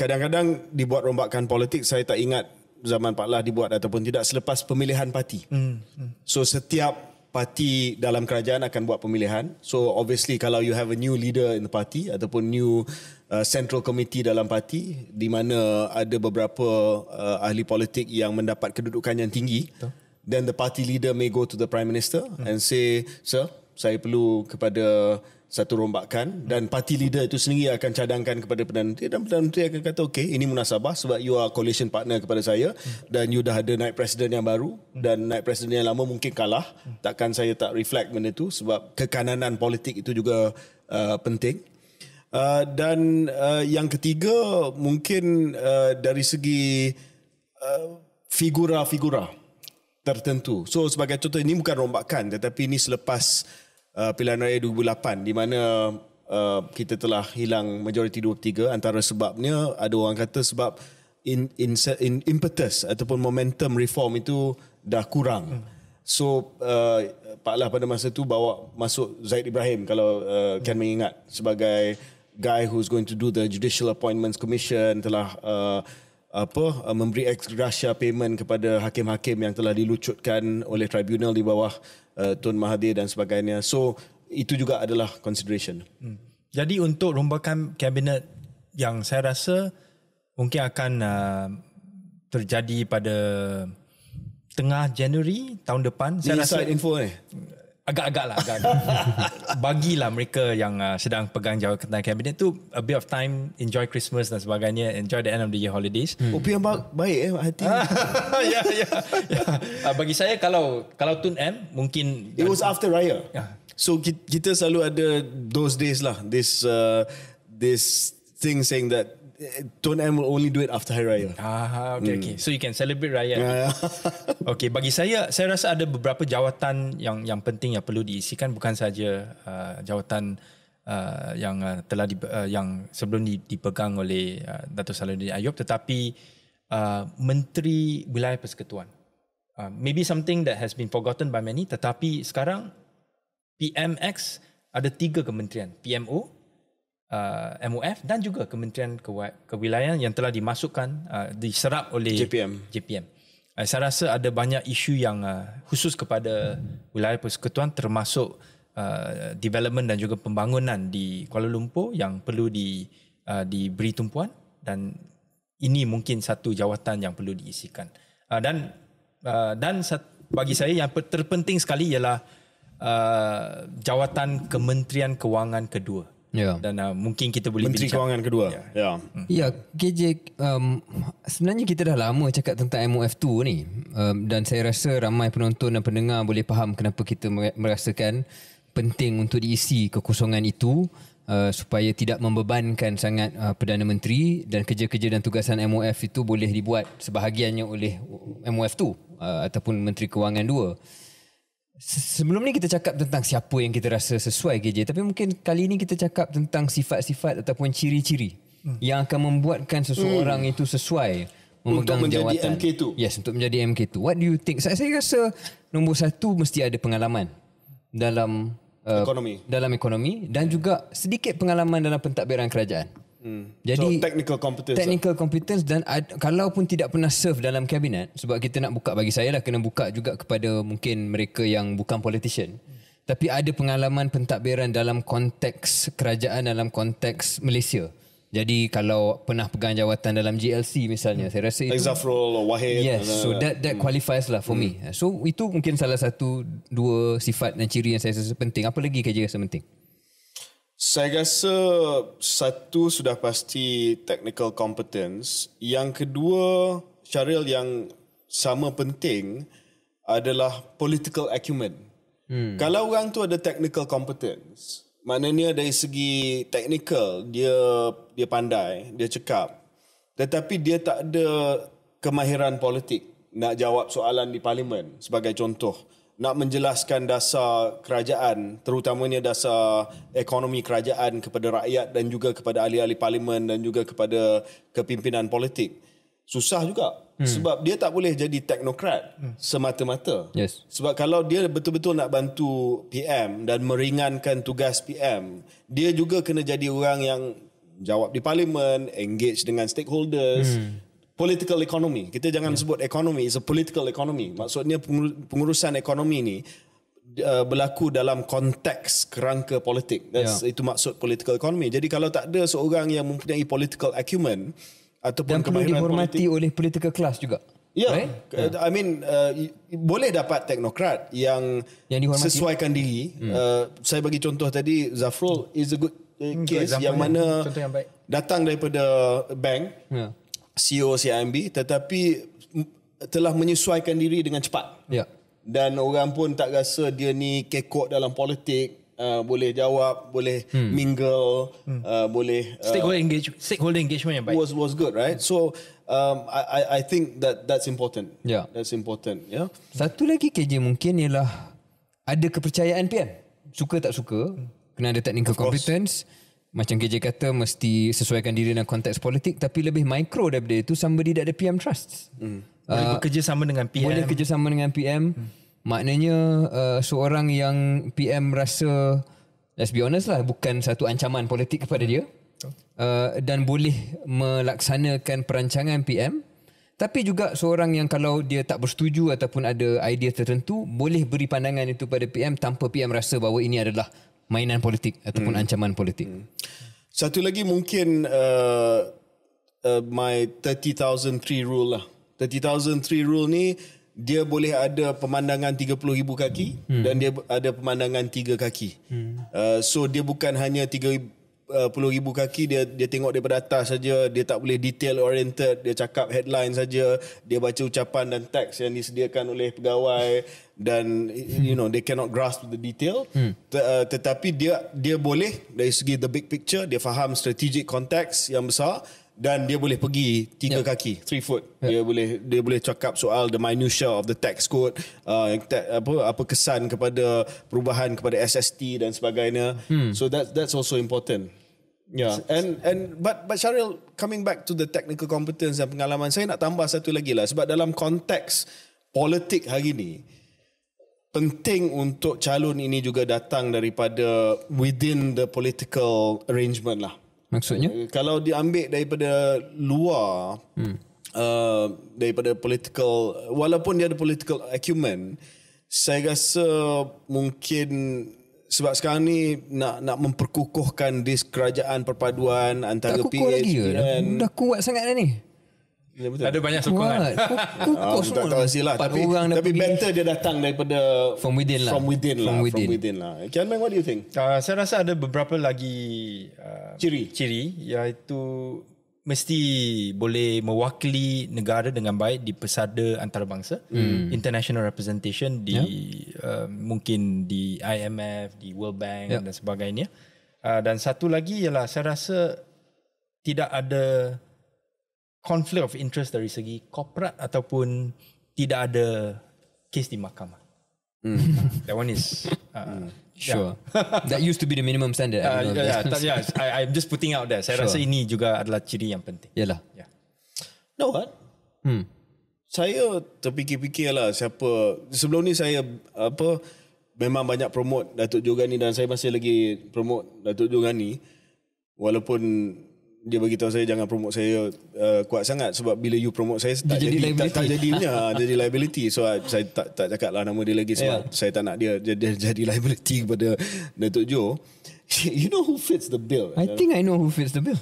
Kadang-kadang dibuat rombakan politik, saya tak ingat zaman Pak Lah dibuat ataupun tidak selepas pemilihan parti. Hmm. hmm. So setiap parti dalam kerajaan akan buat pemilihan. So obviously kalau you have a new leader in the party ataupun new Uh, central committee dalam parti di mana ada beberapa uh, ahli politik yang mendapat kedudukan yang tinggi Betul. then the party leader may go to the prime minister hmm. and say sir saya perlu kepada satu rombakan hmm. dan party leader itu sendiri akan cadangkan kepada perdana menteri dan perdana menteri akan kata okay, ini munasabah sebab you are coalition partner kepada saya hmm. dan you dah ada naik presiden yang baru hmm. dan naik presiden yang lama mungkin kalah hmm. takkan saya tak reflect benda itu sebab kekananan politik itu juga uh, penting Uh, dan uh, yang ketiga mungkin uh, dari segi uh, figura-figura tertentu. So sebagai contoh ini bukan rombakan tetapi ini selepas uh, pilihan raya 2008 di mana uh, kita telah hilang majoriti 23 antara sebabnya ada orang kata sebab in, in, in impetus ataupun momentum reform itu dah kurang. Hmm. So uh, Pak Lah pada masa itu bawa masuk Zaid Ibrahim kalau uh, kan mengingat sebagai guy who's going to do the judicial appointments commission telah uh, apa uh, memberi ex gratia payment kepada hakim-hakim yang telah dilucutkan oleh tribunal di bawah uh, Tun Mahathir dan sebagainya. So itu juga adalah consideration. Hmm. Jadi untuk rombakan kabinet yang saya rasa mungkin akan uh, terjadi pada tengah Januari tahun depan. Saya Inside rasa, info ni. Agak-agak lah. Agak-agak. Bagilah mereka yang uh, sedang pegang jawatan kabinet tu a bit of time enjoy Christmas dan sebagainya. Enjoy the end of the year holidays. Hmm. Opium oh, ba- baik eh hati. ya, ya, ya. Uh, bagi saya kalau kalau Tun M mungkin... It was after raya. Yeah. So kita, kita selalu ada those days lah. This uh, this thing saying that Tuan M will only do it after Hari Raya. Aha, okay, mm. okay. So you can celebrate Raya. Ya, ya. okay, bagi saya, saya rasa ada beberapa jawatan yang yang penting yang perlu diisikan. Bukan saja uh, jawatan uh, yang uh, telah di, uh, yang sebelum di, dipegang oleh uh, Dato' Saluddin Ayub, tetapi uh, Menteri Wilayah Persekutuan. Uh, maybe something that has been forgotten by many, tetapi sekarang PMX ada tiga kementerian. PMO, uh, MOF dan juga Kementerian Kewilayahan yang telah dimasukkan uh, diserap oleh JPM. JPM. Uh, saya rasa ada banyak isu yang uh, khusus kepada wilayah persekutuan termasuk uh, development dan juga pembangunan di Kuala Lumpur yang perlu di uh, diberi tumpuan dan ini mungkin satu jawatan yang perlu diisikan. Uh, dan uh, dan bagi saya yang terpenting sekali ialah uh, jawatan Kementerian Kewangan kedua. Yeah. Dan uh, mungkin kita boleh Menteri bincang. Kewangan kedua. Ya. Ya, ya KJ um sebenarnya kita dah lama cakap tentang MOF2 ni. Um, dan saya rasa ramai penonton dan pendengar boleh faham kenapa kita merasakan penting untuk diisi kekosongan itu uh, supaya tidak membebankan sangat uh, Perdana Menteri dan kerja-kerja dan tugasan MOF itu boleh dibuat sebahagiannya oleh MOF2 uh, ataupun Menteri Kewangan 2. Sebelum ni kita cakap tentang siapa yang kita rasa sesuai KJ Tapi mungkin kali ni kita cakap tentang sifat-sifat ataupun ciri-ciri hmm. Yang akan membuatkan seseorang hmm. itu sesuai Memegang untuk menjadi jawatan. MK tu. Yes, untuk menjadi MK tu. What do you think? Saya, saya rasa nombor satu mesti ada pengalaman dalam uh, ekonomi. dalam ekonomi dan juga sedikit pengalaman dalam pentadbiran kerajaan. Hmm. Jadi so, technical competence. Technical lah. competence dan ad, kalau pun tidak pernah serve dalam kabinet sebab kita nak buka bagi saya lah kena buka juga kepada mungkin mereka yang bukan politician. Hmm. Tapi ada pengalaman pentadbiran dalam konteks kerajaan dalam konteks Malaysia. Jadi kalau pernah pegang jawatan dalam GLC misalnya, hmm. saya rasa itu. Zafrul Wahid. Yes, uh, so that that hmm. qualifies lah for hmm. me. So itu mungkin salah satu dua sifat dan ciri yang saya rasa penting. Apa lagi kerja yang penting? Saya rasa satu sudah pasti technical competence. Yang kedua, Syaril yang sama penting adalah political acumen. Hmm. Kalau orang tu ada technical competence, maknanya dari segi technical dia dia pandai, dia cekap. Tetapi dia tak ada kemahiran politik nak jawab soalan di parlimen sebagai contoh nak menjelaskan dasar kerajaan terutamanya dasar ekonomi kerajaan kepada rakyat dan juga kepada ahli-ahli parlimen dan juga kepada kepimpinan politik susah juga hmm. sebab dia tak boleh jadi teknokrat hmm. semata-mata yes. sebab kalau dia betul-betul nak bantu PM dan meringankan tugas PM dia juga kena jadi orang yang jawab di parlimen engage dengan stakeholders hmm political economy. Kita jangan yeah. sebut ekonomi it's a political economy. Maksudnya pengurusan ekonomi ni uh, berlaku dalam konteks kerangka politik. yeah. itu maksud political economy. Jadi kalau tak ada seorang yang mempunyai political acumen ataupun Dan kemahiran politik perlu dihormati politik, oleh political class juga. Ya. Yeah. Right? Yeah. I mean uh, boleh dapat teknokrat yang, yang sesuaikan diri. Hmm. Uh, saya bagi contoh tadi Zafrul is a good uh, hmm. case yang mana yang, datang daripada bank. Yeah. CEO CIMB tetapi telah menyesuaikan diri dengan cepat. Ya. Yeah. Dan orang pun tak rasa dia ni kekok dalam politik, uh, boleh jawab, boleh hmm. mingle, hmm. Uh, boleh uh, stakeholder engagement, stakeholder engagement yang baik. Was was good, right? Hmm. So um I I think that that's important. Yeah. That's important, Yeah? Satu lagi KJ mungkin ialah ada kepercayaan PM. Suka tak suka, hmm. kena ada technical of competence. Course macam KJ kata mesti sesuaikan diri dengan konteks politik tapi lebih mikro daripada itu somebody that the PM trusts. Hmm. Ah, boleh uh, bekerja sama dengan PM. Boleh bekerja sama dengan PM. Hmm. Maknanya uh, seorang yang PM rasa let's be honest lah bukan satu ancaman politik kepada dia. Hmm. Uh, dan boleh melaksanakan perancangan PM tapi juga seorang yang kalau dia tak bersetuju ataupun ada idea tertentu boleh beri pandangan itu pada PM tanpa PM rasa bahawa ini adalah mainan politik ataupun hmm. ancaman politik. Hmm. Satu lagi mungkin uh, uh, my 30,003 rule lah. 30,003 rule ni dia boleh ada pemandangan 30,000 kaki hmm. dan dia ada pemandangan 3 kaki. Hmm. Uh, so dia bukan hanya Uh, puluh ribu kaki dia dia tengok daripada atas saja dia tak boleh detail oriented dia cakap headline saja dia baca ucapan dan teks yang disediakan oleh pegawai dan hmm. you know they cannot grasp the detail hmm. T- uh, tetapi dia dia boleh dari segi the big picture dia faham strategic context yang besar dan dia boleh pergi tiga yeah. kaki three foot yeah. dia boleh dia boleh cakap soal the minutia of the tax code uh, te- apa apa kesan kepada perubahan kepada SST dan sebagainya hmm. so that that's also important Yeah. And and but but Sharil coming back to the technical competence dan pengalaman saya nak tambah satu lagi lah sebab dalam konteks politik hari ini penting untuk calon ini juga datang daripada within the political arrangement lah. Maksudnya? Eh, kalau diambil daripada luar hmm. Uh, daripada political walaupun dia ada political acumen saya rasa mungkin sebab sekarang ni nak nak memperkukuhkan dis kerajaan perpaduan antara PH dan lagi dah, kuat sangat dah ni ya, ada banyak sokongan kukuh oh, semua tak tahu lah. tapi better dia datang daripada from within lah from within lah from within, from within lah Kian Meng what do you think uh, saya rasa ada beberapa lagi uh, ciri ciri iaitu mesti boleh mewakili negara dengan baik di pesada antarabangsa hmm. international representation di yeah. uh, mungkin di IMF di World Bank yeah. dan sebagainya uh, dan satu lagi ialah saya rasa tidak ada conflict of interest dari segi korporat ataupun tidak ada kes di mahkamah hmm. that one is uh, hmm. Sure. That used to be the minimum standard. Uh, yeah, yeah, ta- yeah. I, I'm just putting out there. Saya sure. rasa ini juga adalah ciri yang penting. Yalah. Yeah. No what? Hmm. Saya terfikir fikir lah. siapa sebelum ni saya apa memang banyak promote Datuk Jogani dan saya masih lagi promote Datuk Jogani walaupun dia bagi tahu saya jangan promote saya uh, kuat sangat sebab bila you promote saya tak jadi, tak, tak jadi punya jadi liability so I, saya tak tak cakaplah nama dia lagi sebab yeah. saya tak nak dia jadi jadi liability kepada Datuk Joe you know who fits the bill I uh, think I know who fits the bill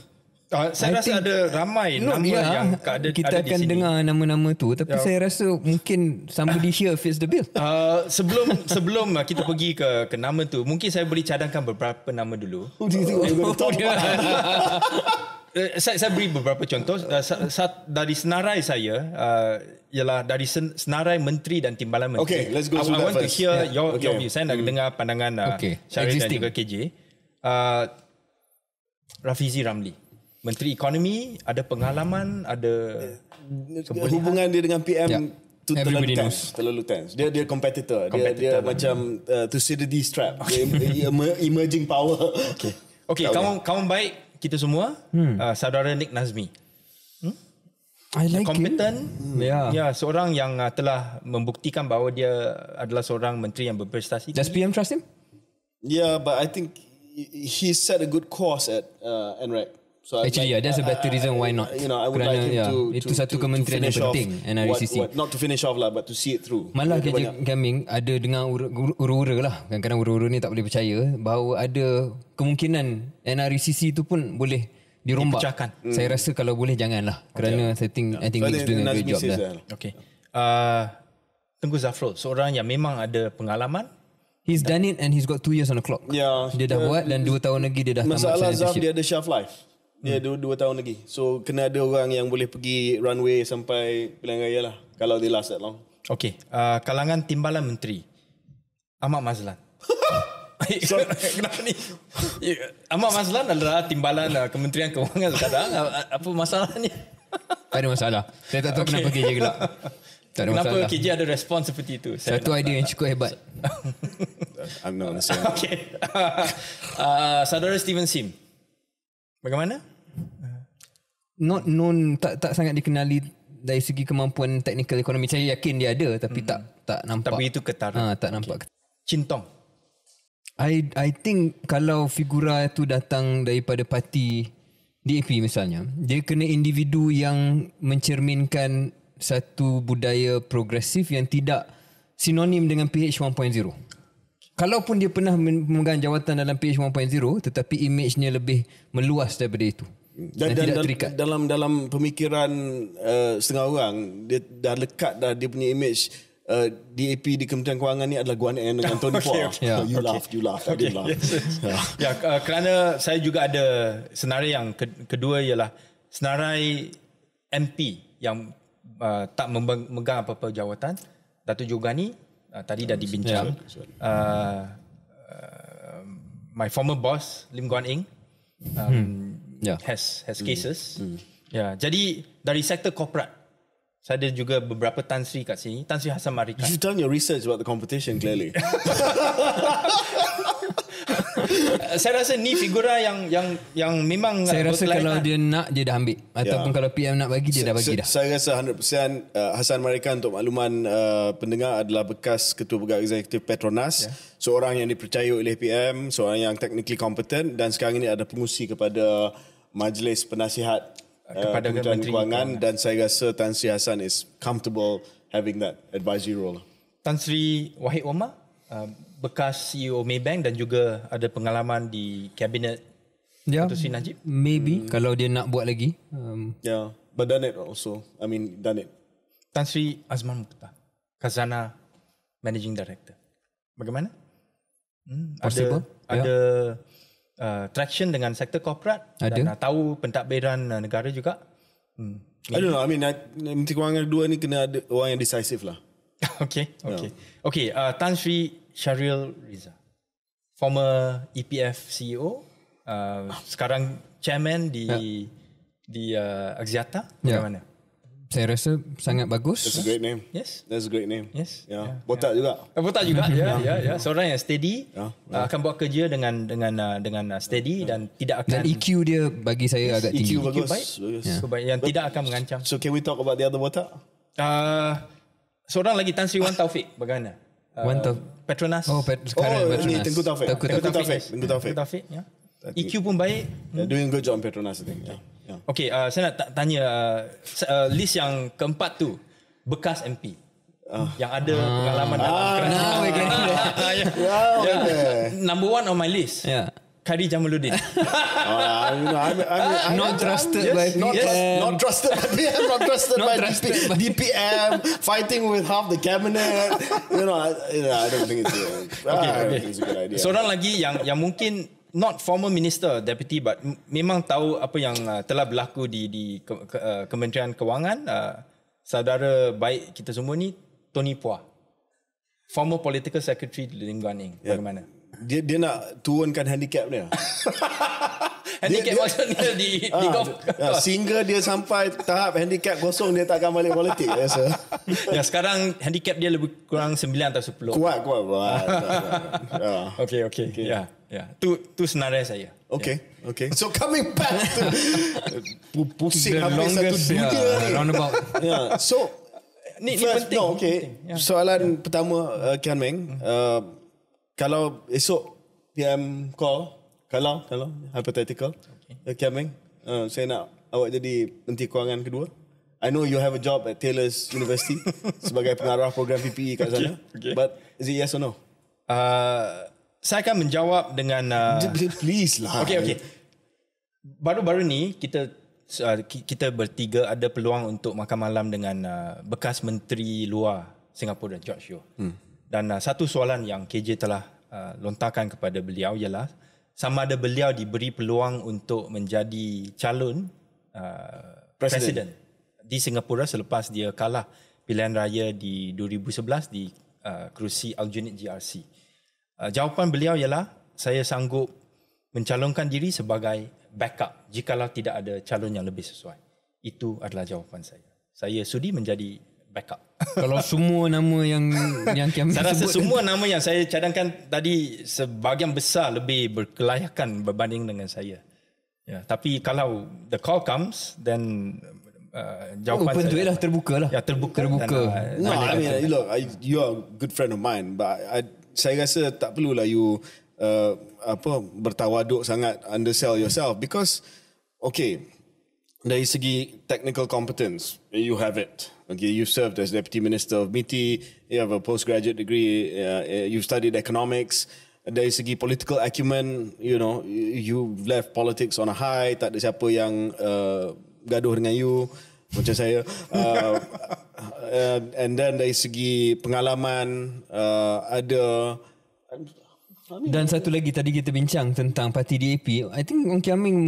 uh, saya I rasa think, ada ramai no, nama yeah, yang kita ada kita akan sini. dengar nama-nama tu tapi yeah. saya rasa mungkin somebody here fits the bill uh, sebelum sebelum lah kita pergi ke ke nama tu mungkin saya boleh cadangkan beberapa nama dulu oh, oh, oh, oh, oh, oh, oh, oh, Eh, saya, saya beri beberapa contoh. Eh, Saat dari senarai saya uh, ialah dari senarai menteri dan timbalan menteri. Okay, let's go I, want first. to hear yeah. your, okay. your view. Saya nak mm. dengar pandangan uh, okay. Syarif dan juga KJ. Uh, Rafizi Ramli, menteri ekonomi, ada pengalaman, mm. ada kebolehan. hubungan dia dengan PM. Yeah. terlalu tense. Terlalu tense. Dia dia kompetitor. dia dia kan. macam uh, to see the D strap. Okay. emerging power. Okay. Okay, okay. kawan kawan baik kita semua hmm. uh, saudara Nick Nazmi. Hmm? I like competent, hmm. Ya, yeah. yeah, seorang yang uh, telah membuktikan bahawa dia adalah seorang menteri yang berprestasi. Does PM trust him? Yeah, but I think he set a good course at uh, NREC. So Actually, I, yeah, that's a better reason why not. You know, I would Kerana, like yeah, to, to, itu satu to, kementerian yang penting, NRCC. What, what, not to finish off lah, but to see it through. Malah ya, kerja kami ada dengan uru-uru lah. Kadang-kadang uru ura ni tak boleh percaya bahawa ada kemungkinan NRCC itu pun boleh dirombak. Dipecahkan. Hmm. Saya rasa kalau boleh, jangan lah Kerana okay. I think, yeah. I think so it's doing a good job. Lah. lah. Okay. Uh, Tengku Zafrul, seorang yang memang ada pengalaman He's done it and he's got two years on the clock. Yeah. Dia dah uh, buat dan dua tahun lagi dia dah tamat. Masalah Zaf, dia ada shelf life. Ya, yeah, hmm. dua, dua tahun lagi. So, kena ada orang yang boleh pergi runway sampai pilihan raya lah. Kalau they last that long. Okay. Uh, kalangan Timbalan Menteri. Ahmad Mazlan. so, kenapa ni? Ya, Ahmad Mazlan adalah Timbalan uh, Kementerian Kewangan sekarang. Ah, ah, apa masalahnya? tak ada masalah. Saya tak tahu okay. kenapa KJ gelap. Tak ada kenapa masalah. KJ ada respon seperti itu? Saya Satu idea yang cukup hebat. I'm not Okay. uh, saudara Steven Sim. Bagaimana? Eh. not known tak tak sangat dikenali dari segi kemampuan teknikal ekonomi saya yakin dia ada tapi hmm. tak tak nampak tapi itu ketara ha, tak nampak okay. cintong I I think kalau figura itu datang daripada parti DAP misalnya dia kena individu yang mencerminkan satu budaya progresif yang tidak sinonim dengan PH 1.0 kalaupun dia pernah memegang jawatan dalam PH 1.0 tetapi imejnya lebih meluas daripada itu dan, dan, dan tidak dalam dalam pemikiran uh, setengah orang dia dah lekat dah dia punya image Uh, eh, DAP di Kementerian Kewangan ni adalah Guan Eng dengan Tony Poh. Ya, you laugh, you laugh. Okay. laugh. Yes. Yeah. Yeah, uh, kerana saya juga ada senarai yang ke- kedua ialah senarai MP yang uh, tak memegang apa-apa jawatan. Datuk Jogani uh, tadi dah dibincang. Yeah, Uh, uh, my former boss Lim Guan Eng hmm. um, hmm yeah. has has mm. cases. Mm. Ya, yeah. jadi dari sektor korporat saya ada juga beberapa Tan Sri kat sini. Tan Sri Hassan Marikan. You've done your research about the competition clearly. saya rasa ni figura yang yang yang memang saya rasa kalau kan. dia nak dia dah ambil ataupun ya. kalau PM nak bagi dia dah bagi dah. Saya rasa 100% uh, Hasan Marikan untuk makluman uh, pendengar adalah bekas ketua pegawai eksekutif Petronas, yeah. seorang yang dipercayai oleh PM, seorang yang technically competent dan sekarang ini ada pengusi kepada majlis penasihat ah, kepada uh, Kementerian Kewangan Kewangan. dan saya rasa Tan Sri Hassan is comfortable having that advisory role. Tan Sri Wahid Omar, uh, bekas CEO Maybank dan juga ada pengalaman di kabinet yeah, Dato' Sri Najib. Maybe hmm. kalau dia nak buat lagi. Um. Yeah, but done it also. I mean, done it. Tan Sri Azman Mukhtar, Kazana Managing Director. Bagaimana? Hmm, Possible. Ada, yeah. ada uh, traction dengan sektor korporat ada dah, dah tahu pentadbiran uh, negara juga hmm. I don't know I mean I, uh, Menteri Kewangan dua ni kena ada orang yang decisive lah okay okay, yeah. okay uh, Tan Sri Syaril Riza former EPF CEO uh, ah. sekarang chairman di yeah. di uh, Axiata bagaimana yeah saya rasa sangat hmm. bagus. That's a great name. Yes. That's a great name. Yes. Yeah. yeah. Botak yeah. juga. Eh, botak juga. Ya, ya, ya. Seorang yang steady yeah. Yeah. Uh, akan buat kerja dengan dengan uh, dengan uh, steady yeah. dan tidak akan dan e EQ dia bagi saya yes. agak EQ tinggi. Bagus. EQ baik. Yeah. So e baik yang But, tidak akan mengancam. So can we talk about the other botak? Uh, seorang lagi Tan Sri Wan Taufik bagaimana? Uh, Wan Taufik. Petronas. Oh, Pet oh, Petronas. Ini Tengku Taufik. Tengku Taufik. Tengku Taufik. Tengku Taufik. Yeah. Ya. EQ pun baik. They're hmm. doing good job Petronas, I think. Yeah. Ya. Okay, uh, saya nak tanya uh, uh, list yang keempat tu bekas MP uh. Ah. yang ada ah. pengalaman uh. dalam uh. kerajaan. Uh. yeah. Yeah. Number one on my list. Yeah. Kadi Jamaluddin. uh, I'm, I'm, I'm, I'm, not trusted yes, by PM. Not, not trusted by PM. Not trusted, not by, trusted DP, by DPM. fighting with half the cabinet. you know, I, you know, I don't think it's a, okay, uh, okay. I think it's a good idea. Seorang lagi yang yang mungkin not formal minister deputy but memang tahu apa yang uh, telah berlaku di di ke- ke- uh, Kementerian Kewangan uh, saudara baik kita semua ni Tony Pua former political secretary di Lingguaning yeah. bagaimana dia dia nak turunkan handicap dia handicap macam dia, ah, dia, dia di, ha, di ha, golf. Ya, sehingga dia sampai tahap handicap kosong dia tak akan balik politik rasa. ya sekarang handicap dia lebih kurang 9 atau 10. Kuat kuat. kuat, kuat. ya. Okey okey. Okay. Ya. Ya. Tu tu senarai saya. Okay Ya. Okay. So coming back to pusing habis longest, satu dunia uh, ni. Roundabout. yeah. So ni, ni penting. No, okay. Penting. Yeah. Soalan yeah. pertama uh, Kian Meng. Hmm. Uh, kalau esok PM call kalau, kalau. Hypothetical. Okay. Okay, eh, Ming. Uh, saya nak awak jadi menteri kewangan kedua. I know you have a job at Taylor's University sebagai pengarah program PPE kat sana. Okay, okay. But is it yes or no? Uh, saya akan menjawab dengan... Uh, Please lah. Okay, okay. Baru-baru ni, kita uh, kita bertiga ada peluang untuk makan malam dengan uh, bekas menteri luar Singapura, George Yeo. Hmm. Dan uh, satu soalan yang KJ telah uh, lontarkan kepada beliau ialah sama ada beliau diberi peluang untuk menjadi calon uh, presiden. di Singapura selepas dia kalah pilihan raya di 2011 di uh, kerusi Aljunied GRC. Uh, jawapan beliau ialah saya sanggup mencalonkan diri sebagai backup jikalau tidak ada calon yang lebih sesuai. Itu adalah jawapan saya. Saya sudi menjadi backup. Kalau semua nama yang yang kami saya rasa semua nama yang saya cadangkan tadi sebahagian besar lebih berkelayakan berbanding dengan saya. Ya, tapi kalau the call comes then Uh, jawapan open saya. lah, terbuka lah. Ya, terbuka. Terbuka. Dan, uh, no, I mean, look, I, you are a good friend of mine. But I, I saya rasa tak perlulah you uh, apa bertawaduk sangat undersell yourself. Because, okay, dari segi technical competence, you have it. Okay, you served as deputy minister of MITI. You have a postgraduate degree. Uh, uh, you've studied economics. Dari segi political acumen, you know, you left politics on a high. Tak ada siapa yang uh, gaduh dengan you. macam saya. Uh, uh, and then dari segi pengalaman, uh, ada dan satu lagi tadi kita bincang tentang parti DAP. I think Wong Kiam Ming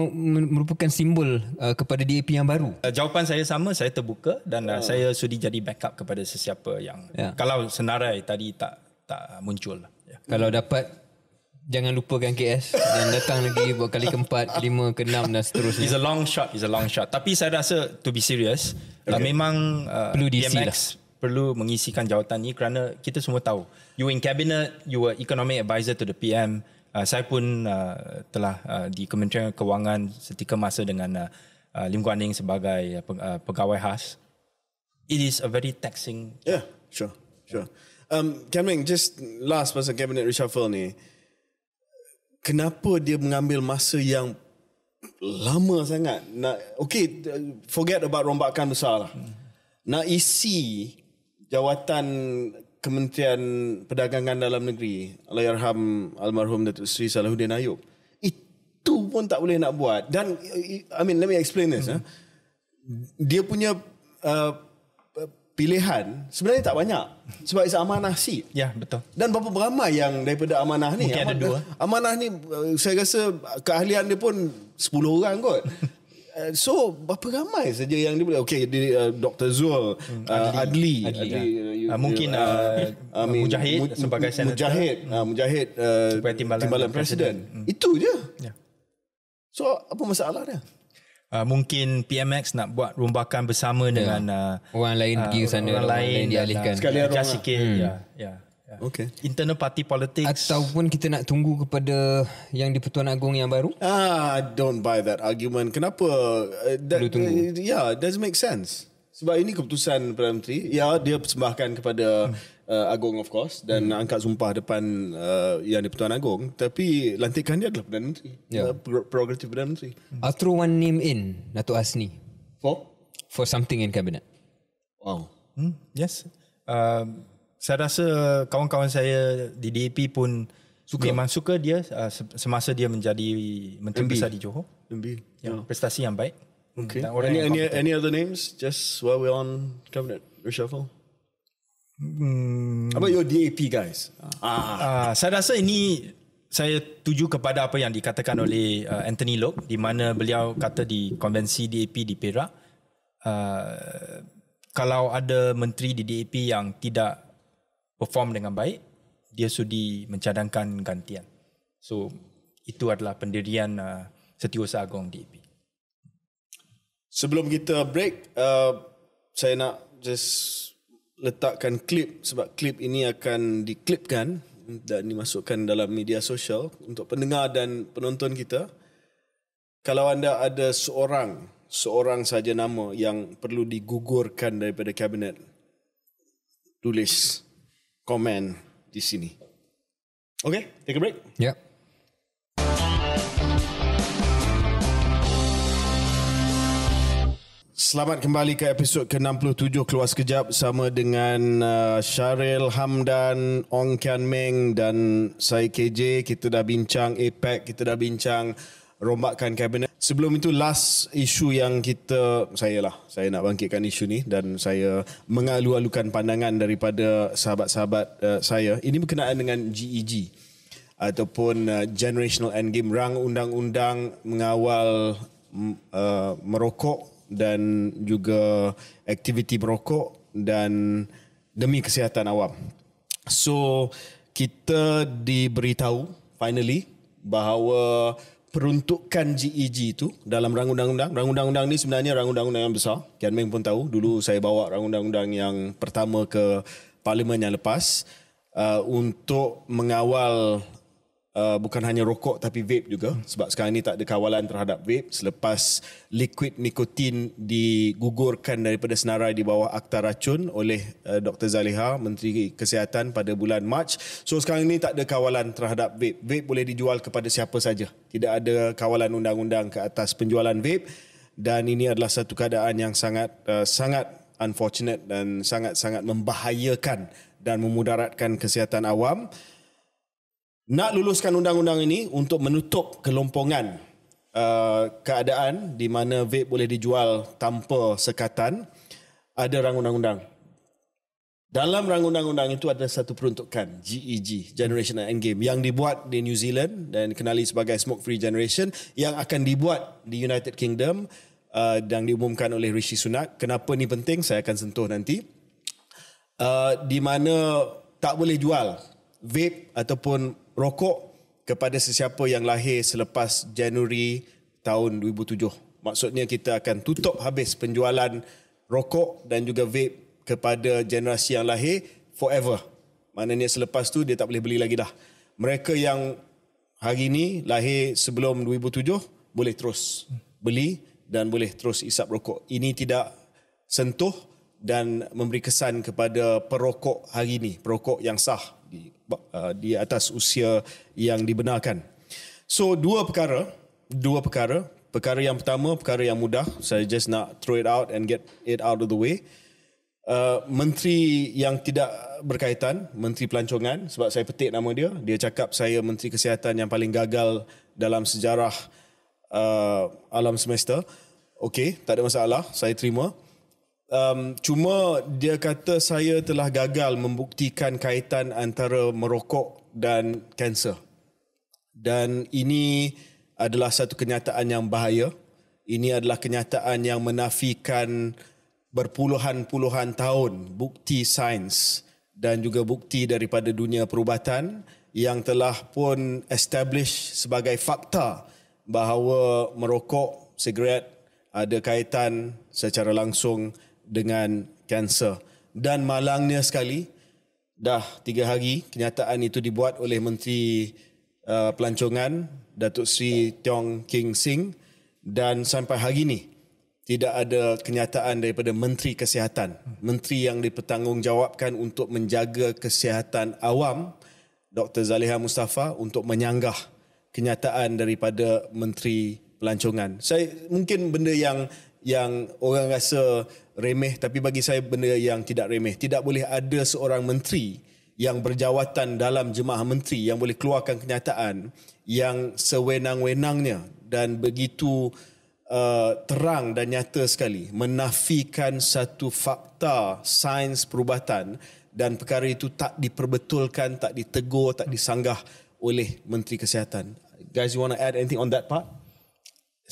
merupakan simbol uh, kepada DAP yang baru. Uh, jawapan saya sama, saya terbuka dan uh, oh. saya sudi jadi backup kepada sesiapa yang yeah. kalau senarai tadi tak tak muncul. Yeah. Kalau dapat jangan lupakan KS dan datang lagi buat kali keempat, kelima, keenam dan seterusnya. It's a long shot, it's a long shot. Tapi saya rasa to be serious, uh, okay. memang uh, Perlu DC lah perlu mengisikan jawatan ini kerana kita semua tahu you in cabinet you were economic advisor to the PM uh, ah, saya pun uh, telah uh, di Kementerian Kewangan setika masa dengan uh, uh, Lim Guan Eng sebagai uh, pegawai khas it is a very taxing yeah sure sure yeah. um Kian Ming, just last pasal cabinet reshuffle ni kenapa dia mengambil masa yang lama sangat nak okay forget about rombakan besar lah mm. nak isi jawatan Kementerian Perdagangan Dalam Negeri Allahyarham almarhum Datuk Seri Salahuddin Ayub itu pun tak boleh nak buat dan I mean let me explain this hmm. huh? Eh. dia punya uh, pilihan sebenarnya tak banyak sebab itu amanah si ya betul dan berapa ramai yang daripada amanah ni Mungkin amanah, ada dua. amanah ni uh, saya rasa keahlian dia pun sepuluh orang kot Uh, so berapa ramai saja yang dia okey di uh, Dr Zul hmm, uh, Adli, Adli, Adli, Adli, Adli ya. uh, you, uh, mungkin uh, uh, uh, I Mujahid mu, sebagai senator Mujahid uh, hmm. uh, Mujahid uh, timbalan, timbalan presiden, Hmm. itu je yeah. so apa masalah dia Uh, mungkin PMX nak buat rombakan bersama yeah. dengan uh, orang lain uh, pergi sana orang, orang lain, lain dialihkan sekali orang hmm. ya ya Okay. Internal party politics. Ataupun kita nak tunggu kepada yang di Pertuan Agong yang baru? Ah, don't buy that argument. Kenapa? Uh, that, tunggu. Uh, yeah, doesn't make sense. Sebab ini keputusan Perdana Menteri. Ya, dia persembahkan kepada uh, Agong of course dan hmm. angkat sumpah depan uh, yang di Pertuan Agong. Tapi lantikan dia adalah Perdana Menteri. Yeah. Ya. Uh, Progresif Perdana Menteri. Hmm. I'll throw one name in, Datuk Asni. For? For something in cabinet. Wow. Hmm? Yes. Um, saya rasa kawan-kawan saya di DAP pun suka. memang suka dia uh, semasa dia menjadi Menteri MB. Besar di Johor. MB. Ya, yeah. prestasi yang baik. Okay. any, any, any other names just while we're on cabinet reshuffle? Hmm. How about your DAP guys? Ah. Uh, saya rasa ini saya tuju kepada apa yang dikatakan hmm. oleh uh, Anthony Lok di mana beliau kata di konvensi DAP di Perak uh, kalau ada menteri di DAP yang tidak perform dengan baik, dia sudi mencadangkan gantian. So itu adalah pendirian uh, Setiausaha Agung DAP. Sebelum kita break, uh, saya nak just letakkan klip sebab klip ini akan diklipkan dan dimasukkan dalam media sosial untuk pendengar dan penonton kita. Kalau anda ada seorang, seorang saja nama yang perlu digugurkan daripada kabinet, tulis komen di sini. Oke, okay, take a break. Ya. Yeah. Selamat kembali ke episod ke-67 Keluar Sekejap sama dengan uh, Syaril Hamdan, Ong Kian Meng dan saya KJ. Kita dah bincang APEC, kita dah bincang rombakan kabinet. Sebelum itu last isu yang kita saya lah saya nak bangkitkan isu ni dan saya mengalu-alukan pandangan daripada sahabat-sahabat uh, saya. Ini berkenaan dengan GEG e ataupun uh, generational endgame rang undang-undang mengawal uh, merokok dan juga aktiviti merokok dan demi kesihatan awam. So kita diberitahu finally bahawa peruntukan GEG itu dalam rang undang-undang. Rang undang-undang ni sebenarnya rang undang-undang yang besar. Kian Meng pun tahu dulu saya bawa rang undang-undang yang pertama ke parlimen yang lepas uh, untuk mengawal uh, bukan hanya rokok tapi vape juga sebab sekarang ni tak ada kawalan terhadap vape selepas liquid nikotin digugurkan daripada senarai di bawah akta racun oleh uh, Dr Zaliha Menteri Kesihatan pada bulan Mac so sekarang ni tak ada kawalan terhadap vape vape boleh dijual kepada siapa saja tidak ada kawalan undang-undang ke atas penjualan vape dan ini adalah satu keadaan yang sangat uh, sangat unfortunate dan sangat-sangat membahayakan dan memudaratkan kesihatan awam nak luluskan undang-undang ini untuk menutup kelompongan uh, keadaan di mana vape boleh dijual tanpa sekatan ada rang undang-undang. Dalam rang undang-undang itu ada satu peruntukan GEG e Generation and Game yang dibuat di New Zealand dan dikenali sebagai Smoke Free Generation yang akan dibuat di United Kingdom uh, dan diumumkan oleh Rishi Sunak. Kenapa ini penting saya akan sentuh nanti. Uh, di mana tak boleh jual vape ataupun rokok kepada sesiapa yang lahir selepas Januari tahun 2007. Maksudnya kita akan tutup habis penjualan rokok dan juga vape kepada generasi yang lahir forever. Maknanya selepas tu dia tak boleh beli lagi dah. Mereka yang hari ini lahir sebelum 2007 boleh terus beli dan boleh terus isap rokok. Ini tidak sentuh dan memberi kesan kepada perokok hari ini, perokok yang sah Uh, di atas usia yang dibenarkan. So dua perkara, dua perkara. Perkara yang pertama, perkara yang mudah. Saya just nak throw it out and get it out of the way. Uh, menteri yang tidak berkaitan, Menteri Pelancongan, sebab saya petik nama dia. Dia cakap saya Menteri Kesihatan yang paling gagal dalam sejarah uh, alam semester. Okey, tak ada masalah. Saya terima. Um, cuma dia kata saya telah gagal membuktikan kaitan antara merokok dan kanser. Dan ini adalah satu kenyataan yang bahaya. Ini adalah kenyataan yang menafikan berpuluhan-puluhan tahun bukti sains dan juga bukti daripada dunia perubatan yang telah pun establish sebagai fakta bahawa merokok, sigaret ada kaitan secara langsung dengan kanser. Dan malangnya sekali, dah tiga hari kenyataan itu dibuat oleh Menteri uh, Pelancongan Datuk Sri Tiong King Sing dan sampai hari ini tidak ada kenyataan daripada Menteri Kesihatan. Menteri yang dipertanggungjawabkan untuk menjaga kesihatan awam, Dr. Zaliha Mustafa untuk menyanggah kenyataan daripada Menteri Pelancongan. Saya mungkin benda yang yang orang rasa remeh tapi bagi saya benda yang tidak remeh. Tidak boleh ada seorang menteri yang berjawatan dalam jemaah menteri yang boleh keluarkan kenyataan yang sewenang-wenangnya dan begitu uh, terang dan nyata sekali menafikan satu fakta sains perubatan dan perkara itu tak diperbetulkan, tak ditegur, tak disanggah oleh Menteri Kesihatan. Guys, you want to add anything on that part?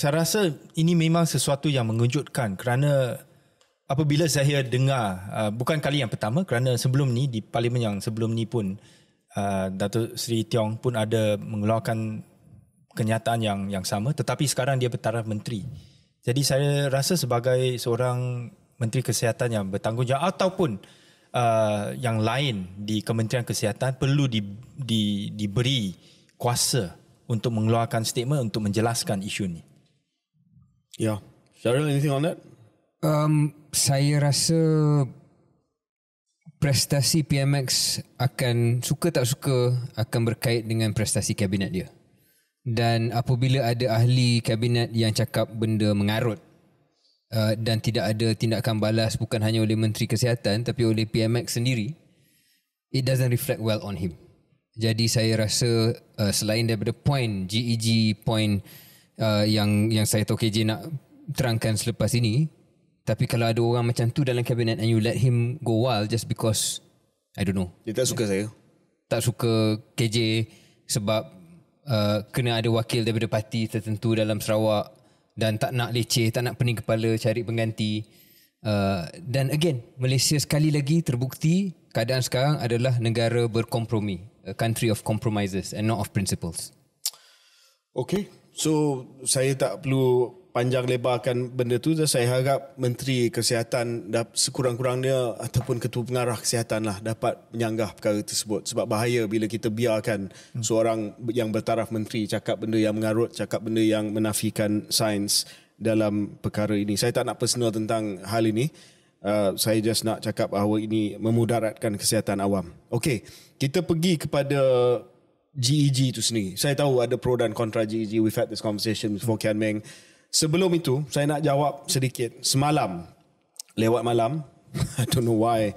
Saya rasa ini memang sesuatu yang mengejutkan kerana apabila saya dengar uh, bukan kali yang pertama kerana sebelum ni di parlimen yang sebelum ni pun uh, Datuk Seri Tiong pun ada mengeluarkan kenyataan yang yang sama tetapi sekarang dia bertaraf menteri. Jadi saya rasa sebagai seorang menteri kesihatan yang bertanggungjawab ataupun uh, yang lain di Kementerian Kesihatan perlu di, di, diberi kuasa untuk mengeluarkan statement untuk menjelaskan isu ini. Ya. Yeah. Cheryl, anything on that? Um, saya rasa prestasi PMX akan suka tak suka akan berkait dengan prestasi kabinet dia. Dan apabila ada ahli kabinet yang cakap benda mengarut uh, dan tidak ada tindakan balas bukan hanya oleh Menteri Kesihatan tapi oleh PMX sendiri, it doesn't reflect well on him. Jadi saya rasa uh, selain daripada point GEG e point uh, yang yang saya tahu KJ nak terangkan selepas ini tapi kalau ada orang macam tu dalam kabinet and you let him go wild just because I don't know dia tak suka saya tak suka KJ sebab uh, kena ada wakil daripada parti tertentu dalam Sarawak dan tak nak leceh tak nak pening kepala cari pengganti uh, dan again Malaysia sekali lagi terbukti keadaan sekarang adalah negara berkompromi a country of compromises and not of principles okay So saya tak perlu panjang lebarkan benda tu saya harap menteri kesihatan sekurang-kurangnya ataupun ketua pengarah kesihatan lah dapat menyanggah perkara tersebut sebab bahaya bila kita biarkan hmm. seorang yang bertaraf menteri cakap benda yang mengarut cakap benda yang menafikan sains dalam perkara ini saya tak nak personal tentang hal ini uh, saya just nak cakap bahawa ini memudaratkan kesihatan awam okey kita pergi kepada GEG e itu sendiri. Saya tahu ada pro dan kontra GEG. We've had this conversation with Kian Meng. Sebelum itu, saya nak jawab sedikit. Semalam, lewat malam, I don't know why,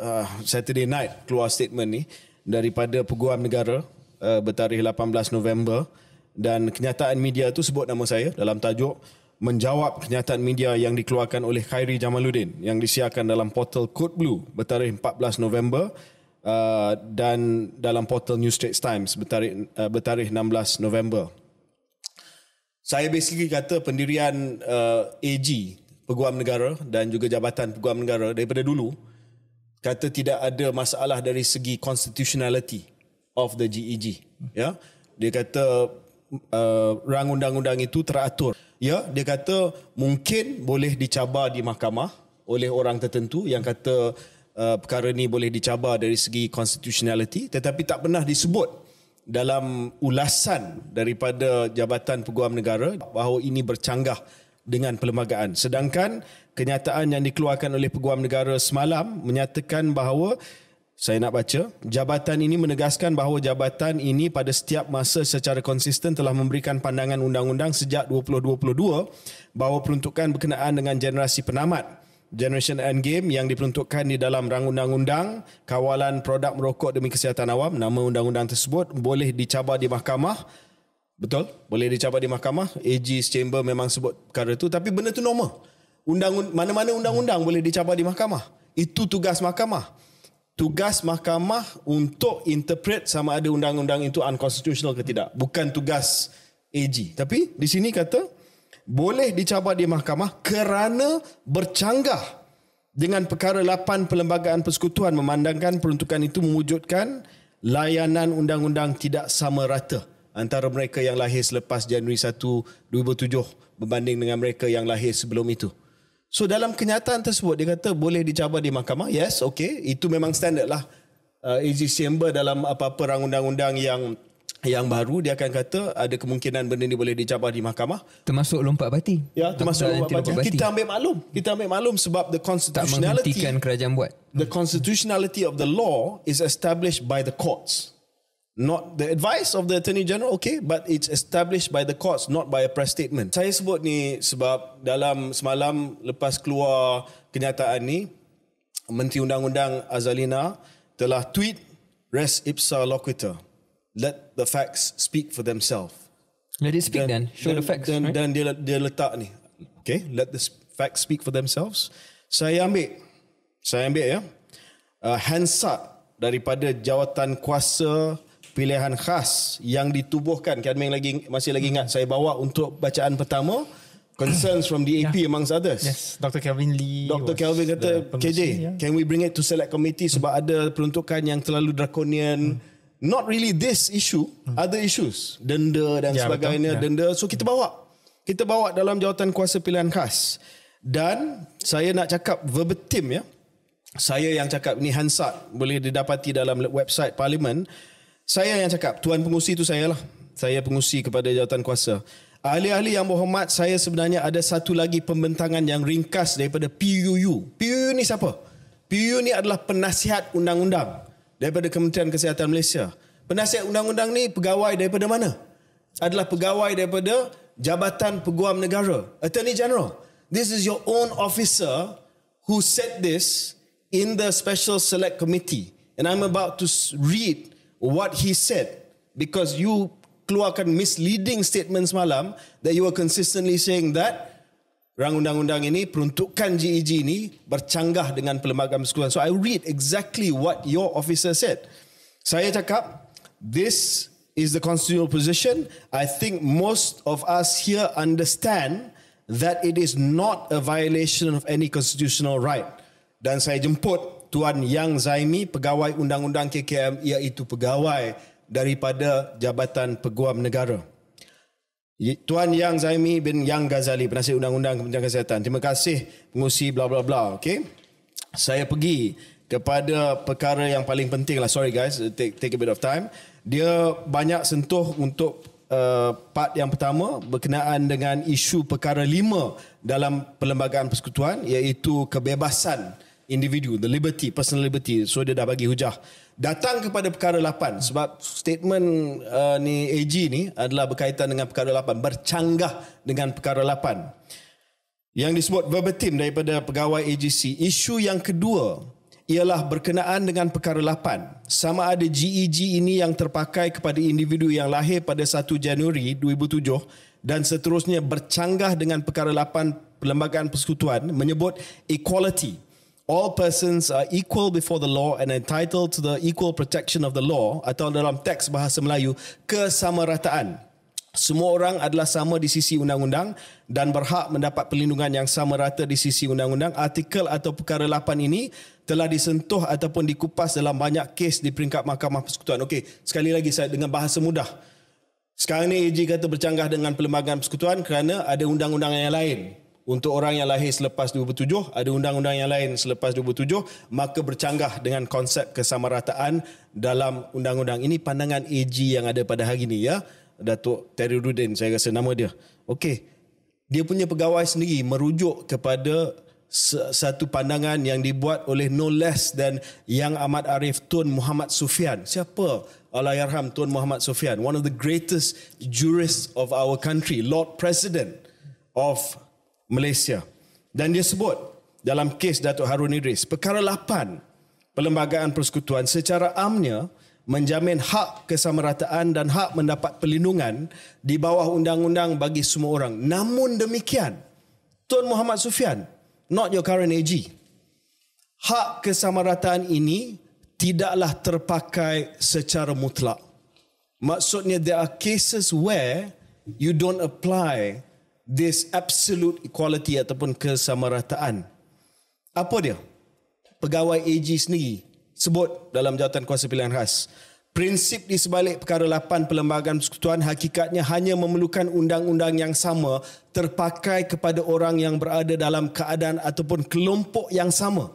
uh, Saturday night keluar statement ni daripada Peguam Negara uh, bertarikh 18 November dan kenyataan media tu sebut nama saya dalam tajuk menjawab kenyataan media yang dikeluarkan oleh Khairi Jamaluddin yang disiarkan dalam portal Code Blue bertarikh 14 November uh, dan dalam portal New Straits Times bertarikh uh, bertarikh 16 November. Saya basically kata pendirian uh, AG Peguam Negara dan juga Jabatan Peguam Negara daripada dulu kata tidak ada masalah dari segi constitutionality of the GEG. Hmm. E ya. Dia kata uh, rang undang-undang itu teratur. Ya, dia kata mungkin boleh dicabar di mahkamah oleh orang tertentu yang kata uh, perkara ini boleh dicabar dari segi constitutionality tetapi tak pernah disebut dalam ulasan daripada Jabatan Peguam Negara bahawa ini bercanggah dengan perlembagaan. Sedangkan kenyataan yang dikeluarkan oleh Peguam Negara semalam menyatakan bahawa saya nak baca, jabatan ini menegaskan bahawa jabatan ini pada setiap masa secara konsisten telah memberikan pandangan undang-undang sejak 2022 bahawa peruntukan berkenaan dengan generasi penamat Generation Endgame yang diperuntukkan di dalam rang undang-undang kawalan produk merokok demi kesihatan awam nama undang-undang tersebut boleh dicabar di mahkamah betul boleh dicabar di mahkamah AG's Chamber memang sebut perkara itu tapi benda tu normal undang mana-mana undang-undang hmm. boleh dicabar di mahkamah itu tugas mahkamah tugas mahkamah untuk interpret sama ada undang-undang itu unconstitutional ke tidak bukan tugas AG tapi di sini kata boleh dicabar di mahkamah kerana bercanggah dengan perkara 8 Perlembagaan Persekutuan memandangkan peruntukan itu mewujudkan layanan undang-undang tidak sama rata antara mereka yang lahir selepas Januari 1, 2007 berbanding dengan mereka yang lahir sebelum itu. So dalam kenyataan tersebut dia kata boleh dicabar di mahkamah. Yes, okay. Itu memang standard lah. Uh, Easy chamber dalam apa-apa rang undang-undang yang yang baru dia akan kata ada kemungkinan benda ni boleh dicabar di mahkamah termasuk lompat parti ya termasuk lompat parti. kita ambil maklum kita ambil maklum sebab the constitutionality tak menghentikan kerajaan buat the constitutionality of the law is established by the courts not the advice of the attorney general okay but it's established by the courts not by a press statement saya sebut ni sebab dalam semalam lepas keluar kenyataan ni menteri undang-undang Azalina telah tweet res ipsa loquitur let the facts speak for themselves. Let it speak then. then. Show then, the facts. Then, right? then dia, dia letak ni. Okay, let the facts speak for themselves. Saya ambil. Saya ambil ya. Uh, Hansard daripada jawatan kuasa pilihan khas yang ditubuhkan. Kian Ming lagi, masih lagi ingat. Saya bawa untuk bacaan pertama. Concerns from the AP yeah. amongst others. Yes, Dr. Kelvin Lee. Dr. Kelvin kata, KJ, yeah. can we bring it to select committee sebab mm. ada peruntukan yang terlalu draconian. Mm not really this issue, hmm. other issues, denda dan yeah, ya, sebagainya, yeah. denda. So kita bawa. Kita bawa dalam jawatan kuasa pilihan khas. Dan saya nak cakap verbatim ya. Saya yang cakap ni Hansard boleh didapati dalam website parlimen. Saya yang cakap tuan pengusi itu saya lah. Saya pengusi kepada jawatan kuasa. Ahli-ahli yang berhormat, saya sebenarnya ada satu lagi pembentangan yang ringkas daripada PUU. PUU ni siapa? PUU ni adalah penasihat undang-undang daripada Kementerian Kesihatan Malaysia. Penasihat undang-undang ni pegawai daripada mana? Adalah pegawai daripada Jabatan Peguam Negara. Attorney General. This is your own officer who said this in the special select committee. And I'm about to read what he said because you keluarkan misleading statements malam that you were consistently saying that rang undang-undang ini peruntukan GEG e ini bercanggah dengan perlembagaan persekutuan. So I read exactly what your officer said. Saya cakap this is the constitutional position. I think most of us here understand that it is not a violation of any constitutional right. Dan saya jemput Tuan Yang Zaimi, pegawai undang-undang KKM iaitu pegawai daripada Jabatan Peguam Negara. Tuan Yang Zaimi bin Yang Ghazali Penasihat Undang-Undang Kementerian Kesihatan. Terima kasih pengusi bla bla bla. Okey. Saya pergi kepada perkara yang paling penting lah. Sorry guys, take, take a bit of time. Dia banyak sentuh untuk uh, part yang pertama berkenaan dengan isu perkara lima dalam Perlembagaan Persekutuan iaitu kebebasan individu the liberty personal liberty so dia dah bagi hujah datang kepada perkara 8 sebab statement uh, ni AG ni adalah berkaitan dengan perkara 8 bercanggah dengan perkara 8 yang disebut verbatim daripada pegawai AGC isu yang kedua ialah berkenaan dengan perkara 8 sama ada GEG e ini yang terpakai kepada individu yang lahir pada 1 Januari 2007 dan seterusnya bercanggah dengan perkara 8 Perlembagaan Persekutuan menyebut equality all persons are equal before the law and entitled to the equal protection of the law atau dalam teks bahasa Melayu kesamarataan semua orang adalah sama di sisi undang-undang dan berhak mendapat perlindungan yang sama rata di sisi undang-undang artikel atau perkara 8 ini telah disentuh ataupun dikupas dalam banyak kes di peringkat mahkamah persekutuan okey sekali lagi saya dengan bahasa mudah sekarang ini AG kata bercanggah dengan perlembagaan persekutuan kerana ada undang-undang yang lain untuk orang yang lahir selepas 27 ada undang-undang yang lain selepas 27 maka bercanggah dengan konsep kesamarataan dalam undang-undang ini pandangan AG yang ada pada hari ini ya Datuk Terry Rudin saya rasa nama dia okey dia punya pegawai sendiri merujuk kepada satu pandangan yang dibuat oleh no less than Yang Ahmad Arif Tun Muhammad Sufian. Siapa? Allahyarham Tun Muhammad Sufian, one of the greatest jurists of our country, Lord President of Malaysia. Dan dia sebut dalam kes Datuk Harun Idris, perkara lapan Perlembagaan Persekutuan secara amnya menjamin hak kesamarataan dan hak mendapat perlindungan di bawah undang-undang bagi semua orang. Namun demikian, Tun Muhammad Sufian, not your current AG. Hak kesamarataan ini tidaklah terpakai secara mutlak. Maksudnya there are cases where you don't apply this absolute equality ataupun kesamarataan. Apa dia? Pegawai AG sendiri sebut dalam jawatan kuasa pilihan khas. Prinsip di sebalik perkara 8 Perlembagaan Persekutuan hakikatnya hanya memerlukan undang-undang yang sama terpakai kepada orang yang berada dalam keadaan ataupun kelompok yang sama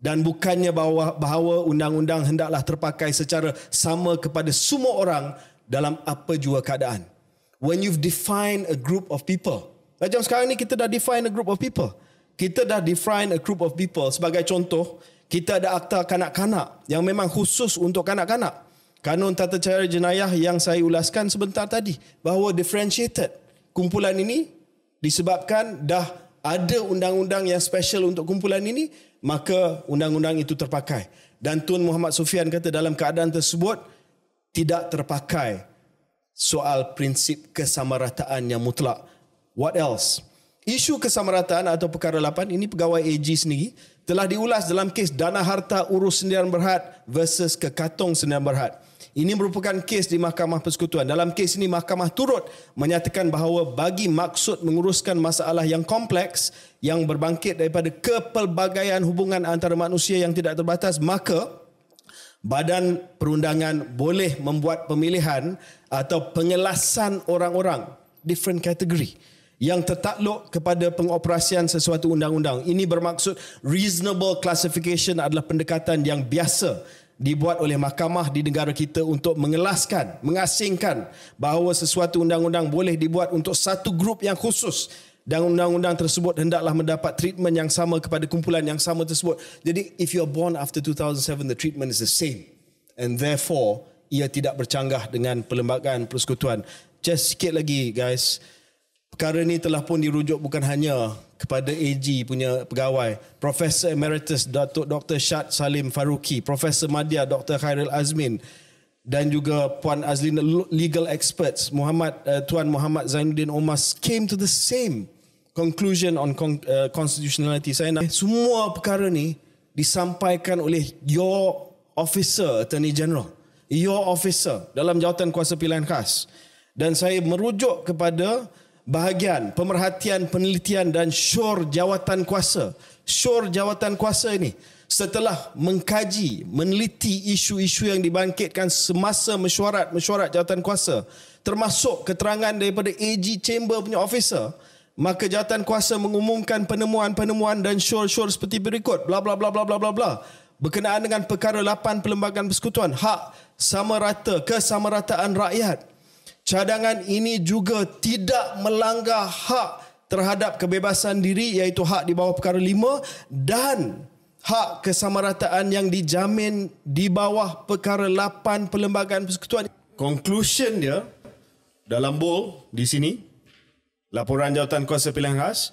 dan bukannya bahawa, bahawa undang-undang hendaklah terpakai secara sama kepada semua orang dalam apa jua keadaan. When you've defined a group of people, macam sekarang ni kita dah define a group of people. Kita dah define a group of people. Sebagai contoh, kita ada akta kanak-kanak yang memang khusus untuk kanak-kanak. Kanun Tata Cara Jenayah yang saya ulaskan sebentar tadi. Bahawa differentiated kumpulan ini disebabkan dah ada undang-undang yang special untuk kumpulan ini, maka undang-undang itu terpakai. Dan Tun Muhammad Sufian kata dalam keadaan tersebut, tidak terpakai soal prinsip kesamarataan yang mutlak. What else? Isu kesamarataan atau perkara 8 ini pegawai AG sendiri telah diulas dalam kes dana harta urus sendirian berhad versus kekatong sendirian berhad. Ini merupakan kes di Mahkamah Persekutuan. Dalam kes ini mahkamah turut menyatakan bahawa bagi maksud menguruskan masalah yang kompleks yang berbangkit daripada kepelbagaian hubungan antara manusia yang tidak terbatas maka badan perundangan boleh membuat pemilihan atau pengelasan orang-orang different category yang tertakluk kepada pengoperasian sesuatu undang-undang. Ini bermaksud reasonable classification adalah pendekatan yang biasa dibuat oleh mahkamah di negara kita untuk mengelaskan, mengasingkan bahawa sesuatu undang-undang boleh dibuat untuk satu grup yang khusus dan undang-undang tersebut hendaklah mendapat treatment yang sama kepada kumpulan yang sama tersebut. Jadi if you are born after 2007 the treatment is the same and therefore ia tidak bercanggah dengan perlembagaan persekutuan. Just sikit lagi guys perkara ini telah pun dirujuk bukan hanya kepada AG punya pegawai Profesor Emeritus Datuk Dr. Syad Salim Faruqi Profesor Madia Dr. Khairul Azmin dan juga Puan Azlin legal experts Muhammad uh, Tuan Muhammad Zainuddin Omas came to the same conclusion on con- uh, constitutionality saya nak semua perkara ni disampaikan oleh your officer attorney general your officer dalam jawatan kuasa pilihan khas dan saya merujuk kepada bahagian pemerhatian penelitian dan syur jawatan kuasa. Syur jawatan kuasa ini setelah mengkaji, meneliti isu-isu yang dibangkitkan semasa mesyuarat-mesyuarat jawatan kuasa termasuk keterangan daripada AG Chamber punya officer maka jawatan kuasa mengumumkan penemuan-penemuan dan syur-syur seperti berikut bla bla bla bla bla bla bla berkenaan dengan perkara 8 perlembagaan persekutuan hak sama rata kesamarataan rakyat cadangan ini juga tidak melanggar hak terhadap kebebasan diri iaitu hak di bawah perkara lima dan hak kesamarataan yang dijamin di bawah perkara lapan Perlembagaan Persekutuan. Conclusion dia dalam bol di sini laporan jawatan kuasa pilihan khas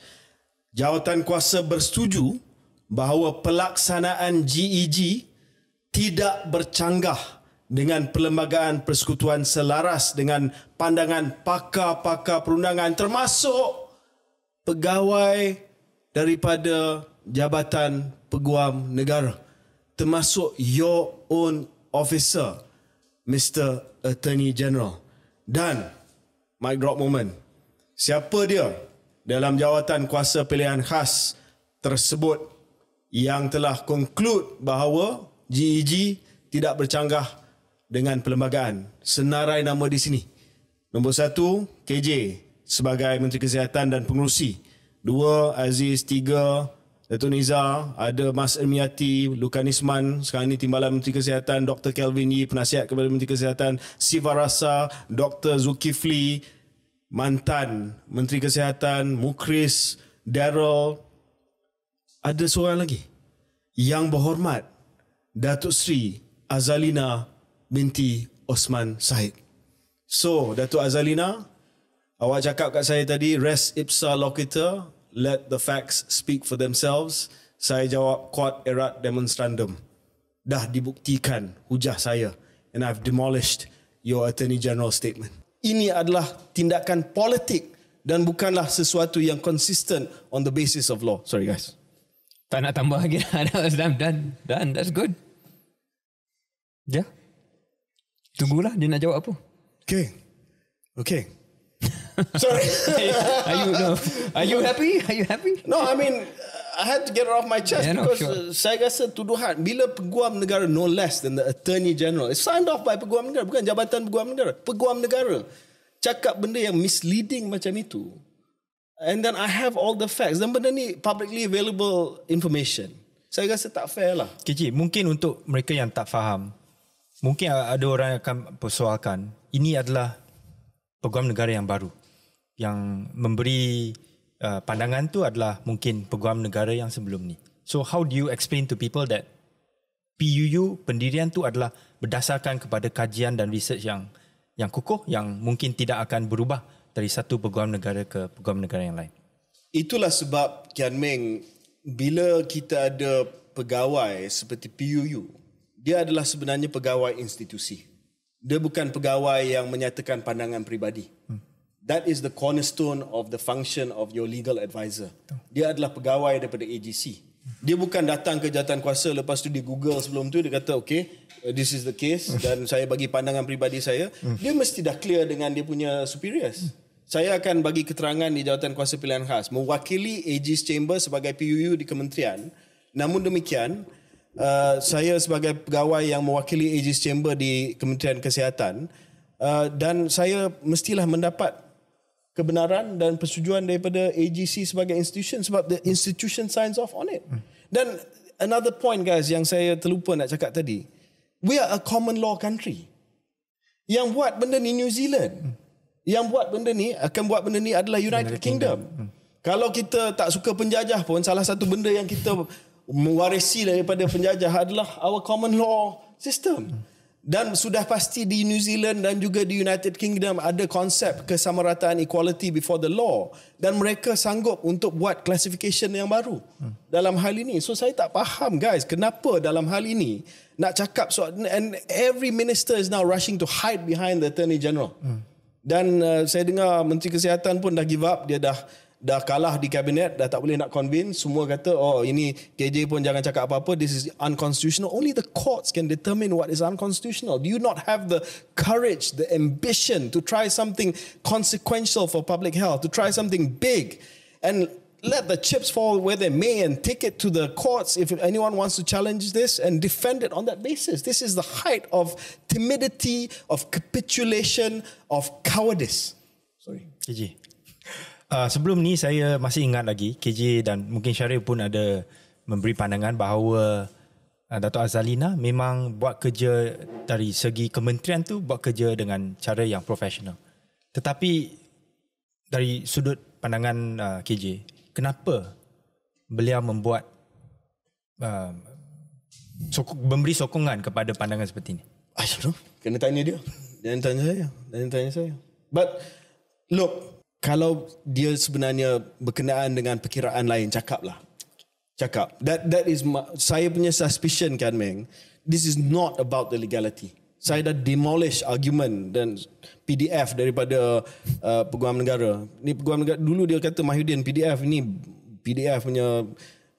jawatan kuasa bersetuju bahawa pelaksanaan GEG e tidak bercanggah dengan perlembagaan persekutuan selaras dengan pandangan pakar-pakar perundangan termasuk pegawai daripada Jabatan Peguam Negara termasuk your own officer Mr. Attorney General dan mic drop moment siapa dia dalam jawatan kuasa pilihan khas tersebut yang telah conclude bahawa GEG e tidak bercanggah dengan perlembagaan senarai nama di sini. Nombor satu, KJ sebagai Menteri Kesihatan dan Pengurusi. Dua, Aziz. Tiga, Datuk Nizar. Ada Mas Ermiati, Lukan Isman. Sekarang ini Timbalan Menteri Kesihatan. Dr. Kelvin Yee, penasihat kepada Menteri Kesihatan. Siva Rasa, Dr. Zulkifli, mantan Menteri Kesihatan. Mukris, Daryl. Ada seorang lagi. Yang berhormat, Datuk Sri Azalina binti Osman Said. So, Datuk Azalina, awak cakap kat saya tadi, rest ipsa locator, let the facts speak for themselves. Saya jawab, quod erat demonstrandum. Dah dibuktikan hujah saya. And I've demolished your attorney general statement. Ini adalah tindakan politik dan bukanlah sesuatu yang consistent on the basis of law. Sorry guys. Tak nak tambah lagi. Done. Done. That's good. Yeah. Tunggulah dia nak jawab apa. Okay. Okay. Sorry. are you no. Are you happy? Are you happy? No, I mean I had to get it off my chest yeah, because no, sure. Uh, saya rasa tuduhan bila peguam negara no less than the attorney general is signed off by peguam negara bukan jabatan peguam negara peguam negara cakap benda yang misleading macam itu and then I have all the facts dan benda ni publicly available information saya rasa tak fair lah KJ mungkin untuk mereka yang tak faham mungkin ada orang yang akan persoalkan ini adalah peguam negara yang baru yang memberi uh, pandangan tu adalah mungkin peguam negara yang sebelum ni so how do you explain to people that PUU pendirian tu adalah berdasarkan kepada kajian dan research yang yang kukuh yang mungkin tidak akan berubah dari satu peguam negara ke peguam negara yang lain itulah sebab Kian Meng bila kita ada pegawai seperti PUU dia adalah sebenarnya pegawai institusi. Dia bukan pegawai yang menyatakan pandangan pribadi. Hmm. That is the cornerstone of the function of your legal advisor. Dia adalah pegawai daripada AGC. Hmm. Dia bukan datang ke jawatan kuasa lepas tu di Google sebelum tu dia kata okay uh, this is the case hmm. dan saya bagi pandangan pribadi saya dia mesti dah clear dengan dia punya superiors. Saya akan bagi keterangan di jawatan kuasa pilihan khas mewakili AGC chamber sebagai PUU di kementerian. Namun demikian uh, saya sebagai pegawai yang mewakili Aegis Chamber di Kementerian Kesihatan uh, dan saya mestilah mendapat kebenaran dan persetujuan daripada AGC sebagai institusi sebab the institution signs off on it. Dan another point guys yang saya terlupa nak cakap tadi. We are a common law country. Yang buat benda ni New Zealand. Yang buat benda ni akan buat benda ni adalah United, United Kingdom. Kingdom. Kalau kita tak suka penjajah pun salah satu benda yang kita mewarisi daripada penjajah adalah our common law system. Dan sudah pasti di New Zealand dan juga di United Kingdom ada konsep kesamarataan equality before the law. Dan mereka sanggup untuk buat classification yang baru hmm. dalam hal ini. So saya tak faham guys kenapa dalam hal ini nak cakap. So, and every minister is now rushing to hide behind the Attorney General. Hmm. Dan uh, saya dengar Menteri Kesihatan pun dah give up. Dia dah dah kalah di kabinet dah tak boleh nak convince semua kata oh ini KJ pun jangan cakap apa-apa this is unconstitutional only the courts can determine what is unconstitutional do you not have the courage the ambition to try something consequential for public health to try something big and let the chips fall where they may and take it to the courts if anyone wants to challenge this and defend it on that basis this is the height of timidity of capitulation of cowardice sorry KJ Uh, sebelum ni saya masih ingat lagi KJ dan mungkin Syarif pun ada memberi pandangan bahawa uh, ah, Dato' Azalina memang buat kerja dari segi kementerian tu buat kerja dengan cara yang profesional. Tetapi dari sudut pandangan uh, ah, KJ, kenapa beliau membuat uh, sok- memberi sokongan kepada pandangan seperti ini? I don't know. Kena tanya dia. Jangan tanya saya. Jangan tanya saya. But look, kalau dia sebenarnya berkenaan dengan perkiraan lain cakaplah cakap that that is my, saya punya suspicion kan meng this is not about the legality saya dah demolish argument dan PDF daripada uh, peguam negara ni peguam negara dulu dia kata Mahyudin PDF ni PDF punya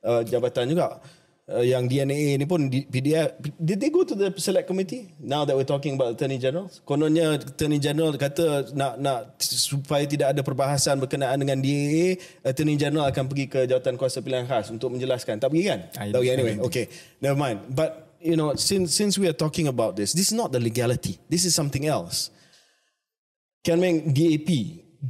uh, jabatan juga uh, yang DNA ni pun PDF did they go to the select committee now that we're talking about attorney general kononnya attorney general kata nak nak supaya tidak ada perbahasan berkenaan dengan DNA attorney general akan pergi ke jawatan kuasa pilihan khas untuk menjelaskan tak pergi kan ah, ya, tapi anyway okay never mind but you know since since we are talking about this this is not the legality this is something else Kan Meng, DAP,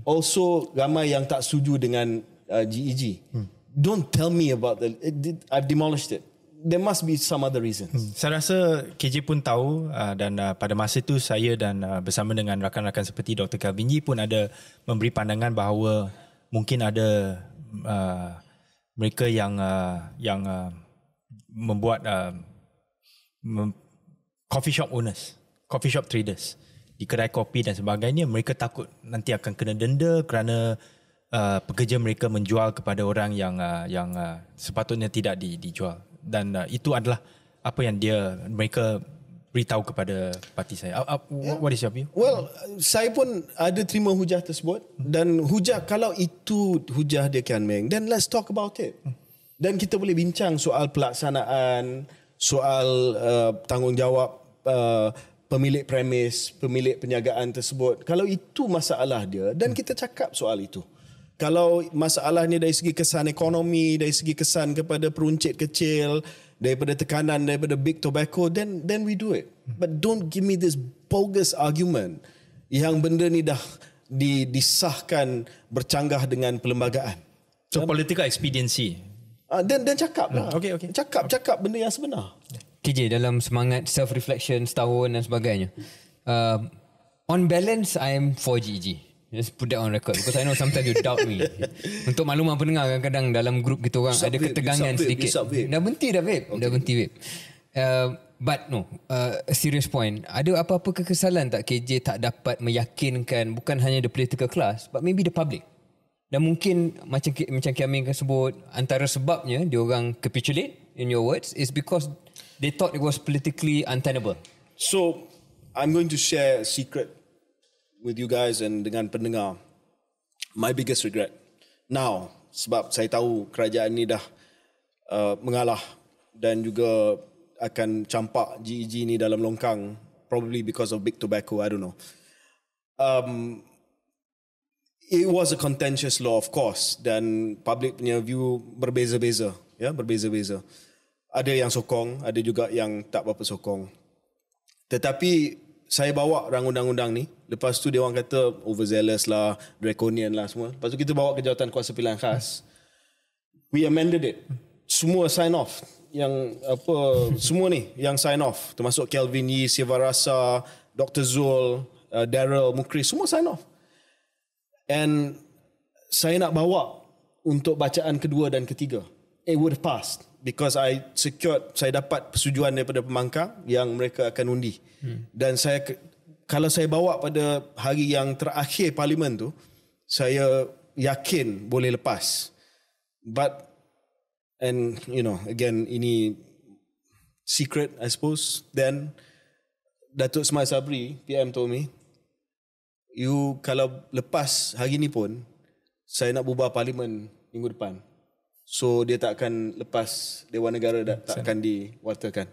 also ramai yang tak setuju dengan uh, GEG. E hmm don't tell me about the it, it, I've demolished it. There must be some other reasons. Hmm. Saya rasa KJ pun tahu uh, dan uh, pada masa itu saya dan uh, bersama dengan rakan-rakan seperti Dr. Calvin Yee pun ada memberi pandangan bahawa mungkin ada uh, mereka yang uh, yang uh, membuat uh, mem- coffee shop owners, coffee shop traders di kedai kopi dan sebagainya mereka takut nanti akan kena denda kerana Uh, pekerja mereka menjual kepada orang yang uh, yang uh, sepatutnya tidak di, dijual dan uh, itu adalah apa yang dia mereka beritahu kepada parti saya. Uh, uh, yeah. What is your view? Well, uh saya pun ada terima hujah tersebut uh dan hujah kalau itu hujah dia kan Meng, then let's talk about it. Dan kita boleh bincang soal pelaksanaan, soal uh, tanggungjawab uh, pemilik premis, pemilik penyagaan tersebut. Kalau itu masalah dia dan uh kita cakap soal itu kalau masalah ni dari segi kesan ekonomi, dari segi kesan kepada peruncit kecil, daripada tekanan daripada big tobacco, then then we do it. But don't give me this bogus argument yang benda ni dah di, disahkan bercanggah dengan perlembagaan. So dan, political expediency. Dan ah, dan cakap hmm, lah. Okay, okay. Cakap, cakap benda yang sebenar. TJ, dalam semangat self-reflection setahun dan sebagainya. Uh, on balance, I'm for GEG. Let's put that on record Because I know sometimes you doubt me Untuk maklumat pendengar Kadang-kadang dalam grup kita orang Ada vape, ketegangan vape, sedikit Dah berhenti dah babe okay. Dah berhenti babe uh, But no uh, a Serious point Ada apa-apa kekesalan tak KJ tak dapat meyakinkan Bukan hanya the political class But maybe the public Dan mungkin Macam macam kami akan sebut Antara sebabnya dia orang capitulate In your words Is because They thought it was politically untenable So I'm going to share a secret with you guys and dengan pendengar my biggest regret now sebab saya tahu kerajaan ini dah uh, mengalah dan juga akan campak GEG ini e dalam longkang probably because of big tobacco i don't know um it was a contentious law of course dan public punya view berbeza-beza ya yeah, berbeza-beza ada yang sokong ada juga yang tak berapa sokong tetapi saya bawa rang undang-undang ni lepas tu dia orang kata overzealous lah draconian lah semua lepas tu kita bawa ke jawatan kuasa pilihan khas we amended it semua sign off yang apa semua ni yang sign off termasuk Kelvin Yi Sivarasa Dr. Zul uh, Daryl Mukri semua sign off and saya nak bawa untuk bacaan kedua dan ketiga it would have passed because I secured saya dapat persetujuan daripada pembangkang yang mereka akan undi. Hmm. Dan saya kalau saya bawa pada hari yang terakhir parlimen tu saya yakin boleh lepas. But and you know again ini secret I suppose then Datuk Smail Sabri PM told me you kalau lepas hari ni pun saya nak bubar parlimen minggu depan. So dia tak akan lepas Dewan Negara dan tak akan diwartakan.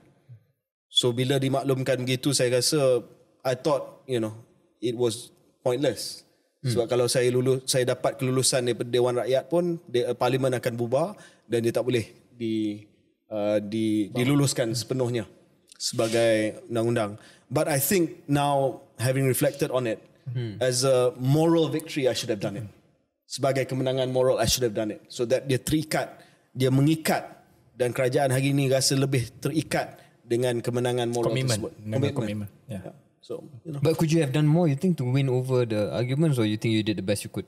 So bila dimaklumkan begitu saya rasa I thought you know it was pointless. Hmm. Sebab kalau saya lulus saya dapat kelulusan daripada Dewan Rakyat pun dia, eh, parlimen akan bubar dan dia tak boleh di uh, di diluluskan sepenuhnya sebagai undang-undang. But I think now having reflected on it hmm. as a moral victory I should have done it. Hmm sebagai kemenangan moral I should have done it. So that dia terikat, dia mengikat dan kerajaan hari ini rasa lebih terikat dengan kemenangan moral commitment. tersebut. Commitment. commitment. Yeah. yeah. So, you know. But could you have done more you think to win over the arguments or you think you did the best you could?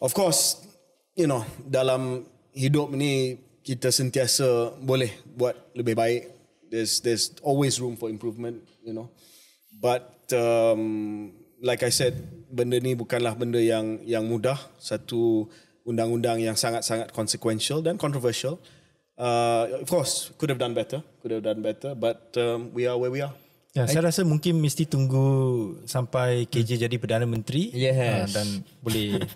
Of course, you know, dalam hidup ni kita sentiasa boleh buat lebih baik. There's there's always room for improvement, you know. But um, like I said, benda ni bukanlah benda yang yang mudah. Satu undang-undang yang sangat-sangat consequential dan controversial. Uh, of course, could have done better. Could have done better, but um, we are where we are. Ya, saya rasa mungkin mesti tunggu sampai KJ hmm. jadi Perdana Menteri uh, yes. uh, dan boleh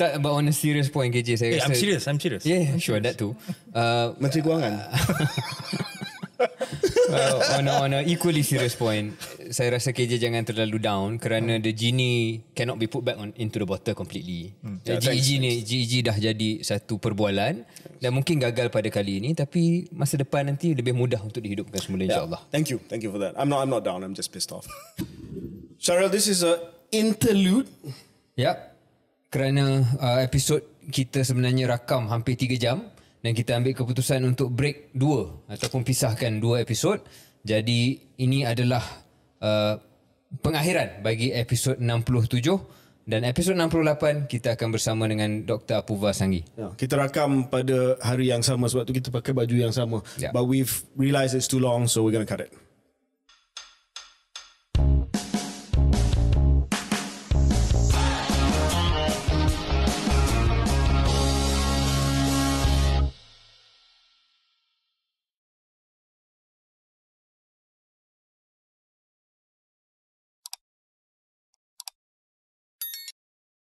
tak but on a serious point KJ saya hey, eh, rasa I'm serious, I'm serious. Yeah, I'm sure serious. that too. Uh, Menteri Kewangan. Uh, uh, on, a, on a equally serious point, saya rasa KJ jangan terlalu down kerana hmm. the genie cannot be put back on, into the bottle completely. Hmm. Yeah, GEG ni, GEG dah jadi satu perbualan thanks. dan mungkin gagal pada kali ini tapi masa depan nanti lebih mudah untuk dihidupkan semula yeah. insyaAllah. Thank you. Thank you for that. I'm not I'm not down. I'm just pissed off. Cheryl, this is a interlude. Yeah. Kerana uh, episod kita sebenarnya rakam hampir 3 jam dan kita ambil keputusan untuk break dua ataupun pisahkan dua episod. Jadi ini adalah uh, pengakhiran bagi episod 67 dan episod 68 kita akan bersama dengan Dr. Apuva Sanggi. Ya, kita rakam pada hari yang sama sebab tu kita pakai baju yang sama. Ya. But we've realised it's too long so we're going to cut it.